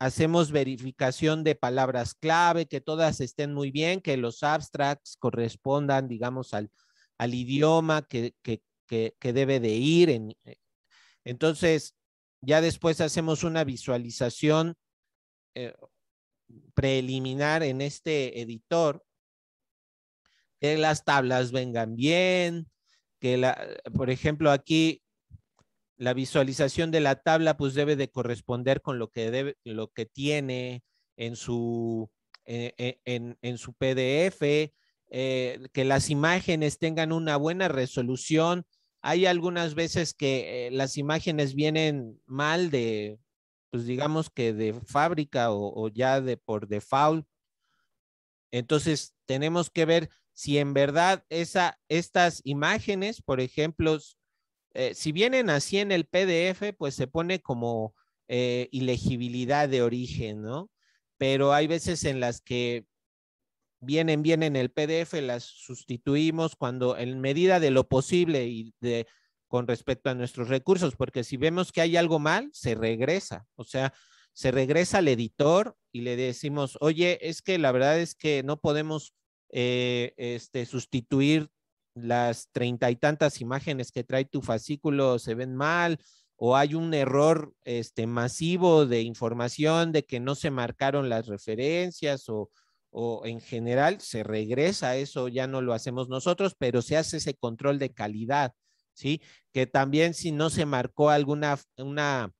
S1: hacemos verificación de palabras clave, que todas estén muy bien, que los abstracts correspondan, digamos, al, al idioma que, que, debe de ir. En, eh. entonces, ya después hacemos una visualización eh, preliminar en este editor. Que las tablas vengan bien, que por ejemplo, aquí la visualización de la tabla pues debe de corresponder con lo que, lo que tiene en su, eh, eh, PDF, que las imágenes tengan una buena resolución hay algunas veces que eh, las imágenes vienen mal de, pues digamos que de fábrica o, ya de por default. Entonces, tenemos que ver si en verdad esa, estas imágenes, por ejemplo, eh, si vienen así en el PDF, pues se pone como eh, ilegibilidad de origen, ¿no? Pero hay veces en las que vienen bien en el PDF, las sustituimos cuando en medida de lo posible y de con respecto a nuestros recursos, porque si vemos que hay algo mal, se regresa, o sea, se regresa al editor y le decimos, oye, es que la verdad es que no podemos eh, este, sustituir las treinta y tantas imágenes que trae tu fascículo, se ven mal, o hay un error este, masivo de información de que no se marcaron las referencias o o en general se regresa, eso ya no lo hacemos nosotros, pero se hace ese control de calidad, ¿sí? Que también si no se marcó alguna una,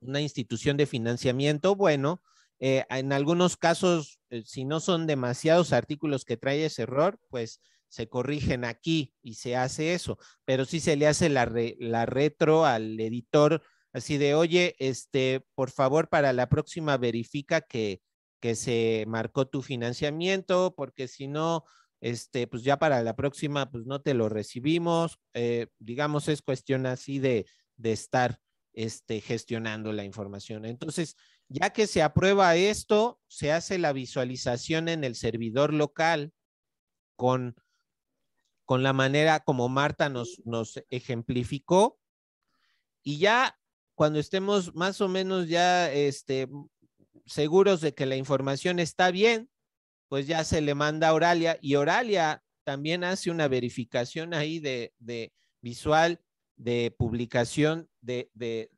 S1: una institución de financiamiento, bueno, eh, en algunos casos, eh, si no son demasiados artículos que trae ese error, pues se corrigen aquí y se hace eso, pero si se le hace la, la retro al editor, así de, oye, este, por favor, para la próxima verifica que que se marcó tu financiamiento, porque si no, este, pues ya para la próxima, pues no te lo recibimos. Eh, digamos, es cuestión así de, de estar este, gestionando la información. Entonces, ya que se aprueba esto, se hace la visualización en el servidor local con, con la manera como Marta nos, nos ejemplificó. Y ya cuando estemos más o menos ya este, seguros de que la información está bien, pues ya se le manda a Oralia y Oralia también hace una verificación ahí de, visual, de publicación, de, de,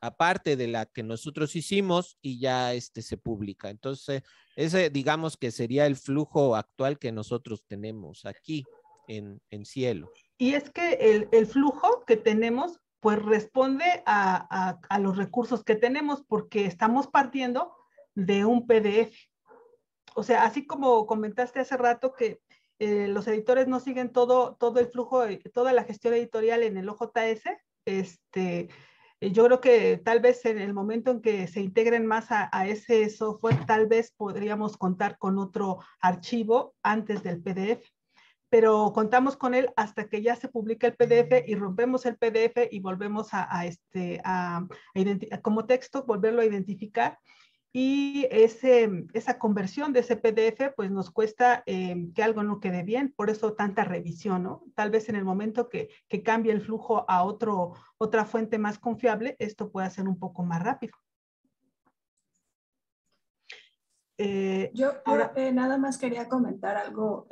S1: aparte de la que nosotros hicimos y ya este se publica. Entonces, ese digamos que sería el flujo actual que nosotros tenemos
S3: aquí en, en cielo. Y es que el, flujo que tenemos pues responde a, a, los recursos que tenemos porque estamos partiendo de un PDF. O sea, así como comentaste hace rato que eh, los editores no siguen todo, todo el flujo, toda la gestión editorial en el OJS, este, eh, yo creo que tal vez en el momento en que se integren más a, a, ese software, tal vez podríamos contar con otro archivo antes del PDF, pero contamos con él hasta que ya se publica el PDF y rompemos el PDF y volvemos a, a este, a, como texto, volverlo a identificar y mm, esa conversión de ese PDF pues nos cuesta em, que algo no quede bien, por eso tanta revisión, ¿no? Tal vez en el momento que, cambie el flujo a otro, otra fuente más confiable, esto pueda ser un poco más rápido. Eh, yo eh, nada más quería comentar algo,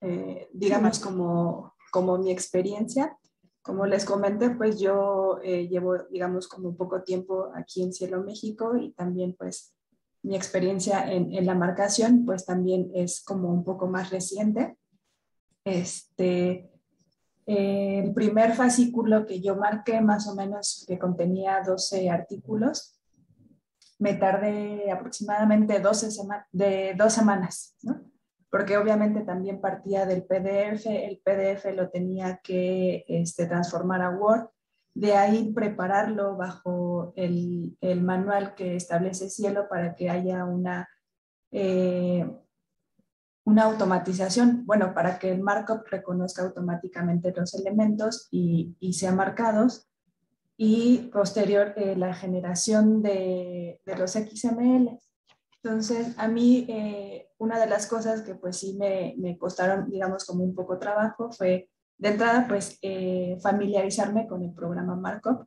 S3: eh,
S5: digamos, como, como mi experiencia. Como les comenté, pues yo eh, llevo, digamos, como poco tiempo aquí en Cielo México y también pues mi experiencia en, la marcación pues también es como un poco más reciente. Este, eh, el primer fascículo que yo marqué más o menos que contenía 12 artículos, me tardé aproximadamente 12 de dos semanas, ¿no? porque obviamente también partía del PDF, el PDF lo tenía que este, transformar a Word, de ahí prepararlo bajo el, manual que establece Cielo para que haya una, eh, una automatización, bueno, para que el markup reconozca automáticamente los elementos y, sean marcados y posterior eh, la generación de, de los XML. Entonces, a mí eh, una de las cosas que pues sí me, me, costaron, digamos, como un poco trabajo fue, de entrada, pues eh, familiarizarme con el programa Marco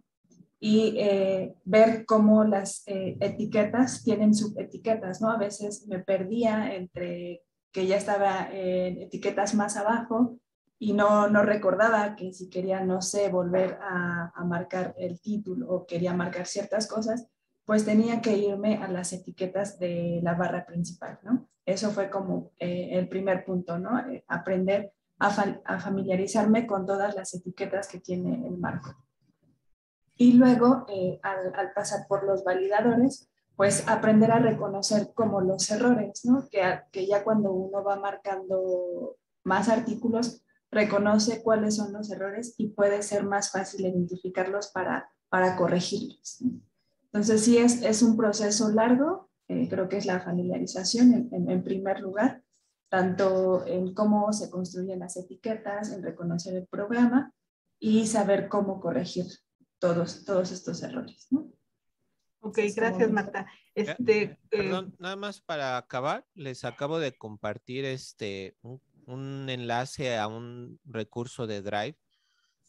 S5: y eh, ver cómo las etiquetas tienen subetiquetas, ¿no? A veces me perdía entre que ya estaba en etiquetas más abajo y no, no recordaba que si quería, no sé, volver a marcar el título o quería marcar ciertas cosas, pues tenía que irme a las etiquetas de la barra principal, ¿no? Eso fue como eh, el primer punto, ¿no? Eh, aprender a, familiarizarme con todas las etiquetas que tiene el marco. Y luego, eh, al, pasar por los validadores, pues aprender a reconocer como los errores, ¿no? Que, que ya cuando uno va marcando más artículos, reconoce cuáles son los errores y puede ser más fácil identificarlos para, para corregirlos. ¿no? Entonces sí es, es un proceso largo, eh, creo que es la familiarización en, primer lugar, tanto en cómo se construyen las etiquetas, en reconocer el programa y saber cómo corregir todos, todos estos errores. Ok, gracias Marta.
S3: Este, eh,
S1: nada más para acabar, les acabo de compartir este, un enlace a un recurso de Drive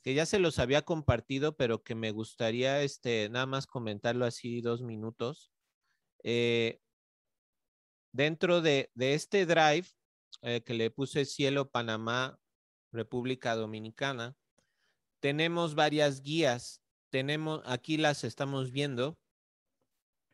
S1: que ya se los había compartido, pero que me gustaría este, nada más comentarlo así dos minutos. Eh, dentro de, este drive eh, que le puse Cielo Panamá, República Dominicana, tenemos varias guías. Tenemos, aquí las estamos viendo.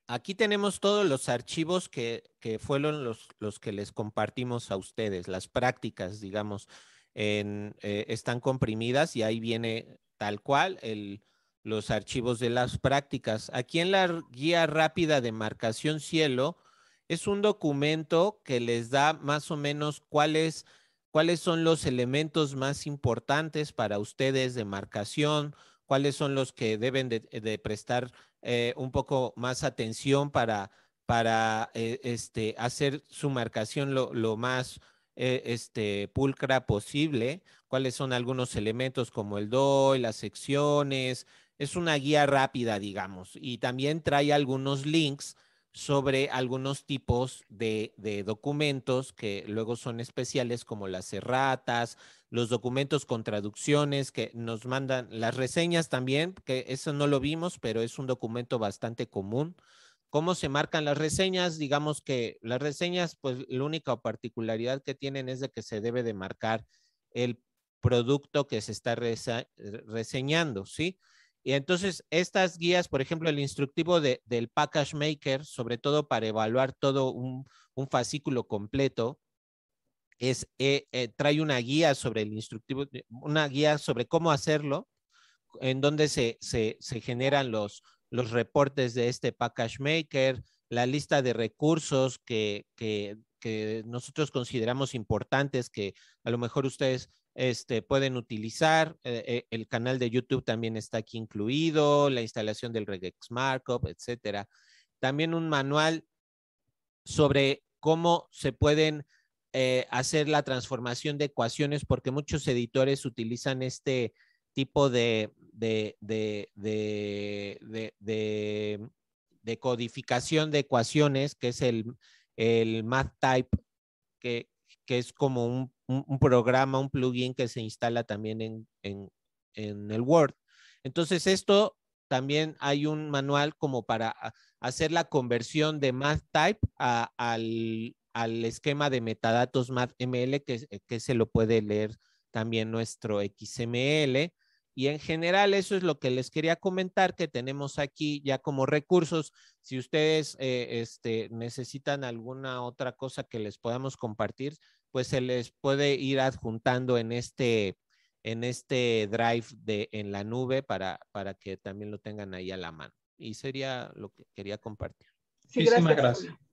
S1: Aquí tenemos todos los archivos que, que fueron los, los que les compartimos a ustedes, las prácticas, digamos, eh, están comprimidas y ahí viene tal cual el, los archivos de las prácticas. Aquí en la guía rápida de marcación cielo es un documento que les da más o menos cuáles cuáles son los elementos más importantes para ustedes de marcación, cuáles son los que deben de, prestar eh, un poco más atención para, para eh, este, hacer su marcación lo más eh, este, pulcra posible, cuáles son algunos elementos como el DOI, las secciones. Es una guía rápida, digamos, y también trae algunos links sobre algunos tipos de, de, documentos que luego son especiales como las erratas, los documentos con traducciones que nos mandan, las reseñas también, que eso no lo vimos, pero es un documento bastante común. ¿Cómo se marcan las reseñas? Digamos que las reseñas, pues la única particularidad que tienen es de que se debe de marcar el producto que se está reseñando, ¿sí? Y entonces estas guías, por ejemplo, el instructivo del package maker, sobre todo para evaluar todo un, fascículo completo, es, eh, eh, trae una guía sobre el instructivo, una guía sobre cómo hacerlo, en donde se, se generan los, los reportes de este package maker, la lista de recursos que, nosotros consideramos importantes que a lo mejor ustedes este, pueden utilizar. Eh, eh, el canal de YouTube también está aquí incluido, la instalación del regex markup, etcétera. También un manual sobre cómo se pueden eh, hacer la transformación de ecuaciones, porque muchos editores utilizan este, tipo de, de, de, de, codificación de ecuaciones, que es el, el MathType, que, que es como un, programa, un plugin que se instala también en, en, el Word. Entonces, esto también hay un manual como para hacer la conversión de MathType a, al, al, esquema de metadatos MathML que, que, se lo puede leer también nuestro XML. Y en general eso es lo que les quería comentar que tenemos aquí ya como recursos. Si ustedes eh, este, necesitan alguna otra cosa que les podamos compartir, pues se les puede ir adjuntando en este, en este drive de, en la nube para, para que también lo tengan ahí a la mano. Y sería lo que quería compartir. Muchísimas gracias.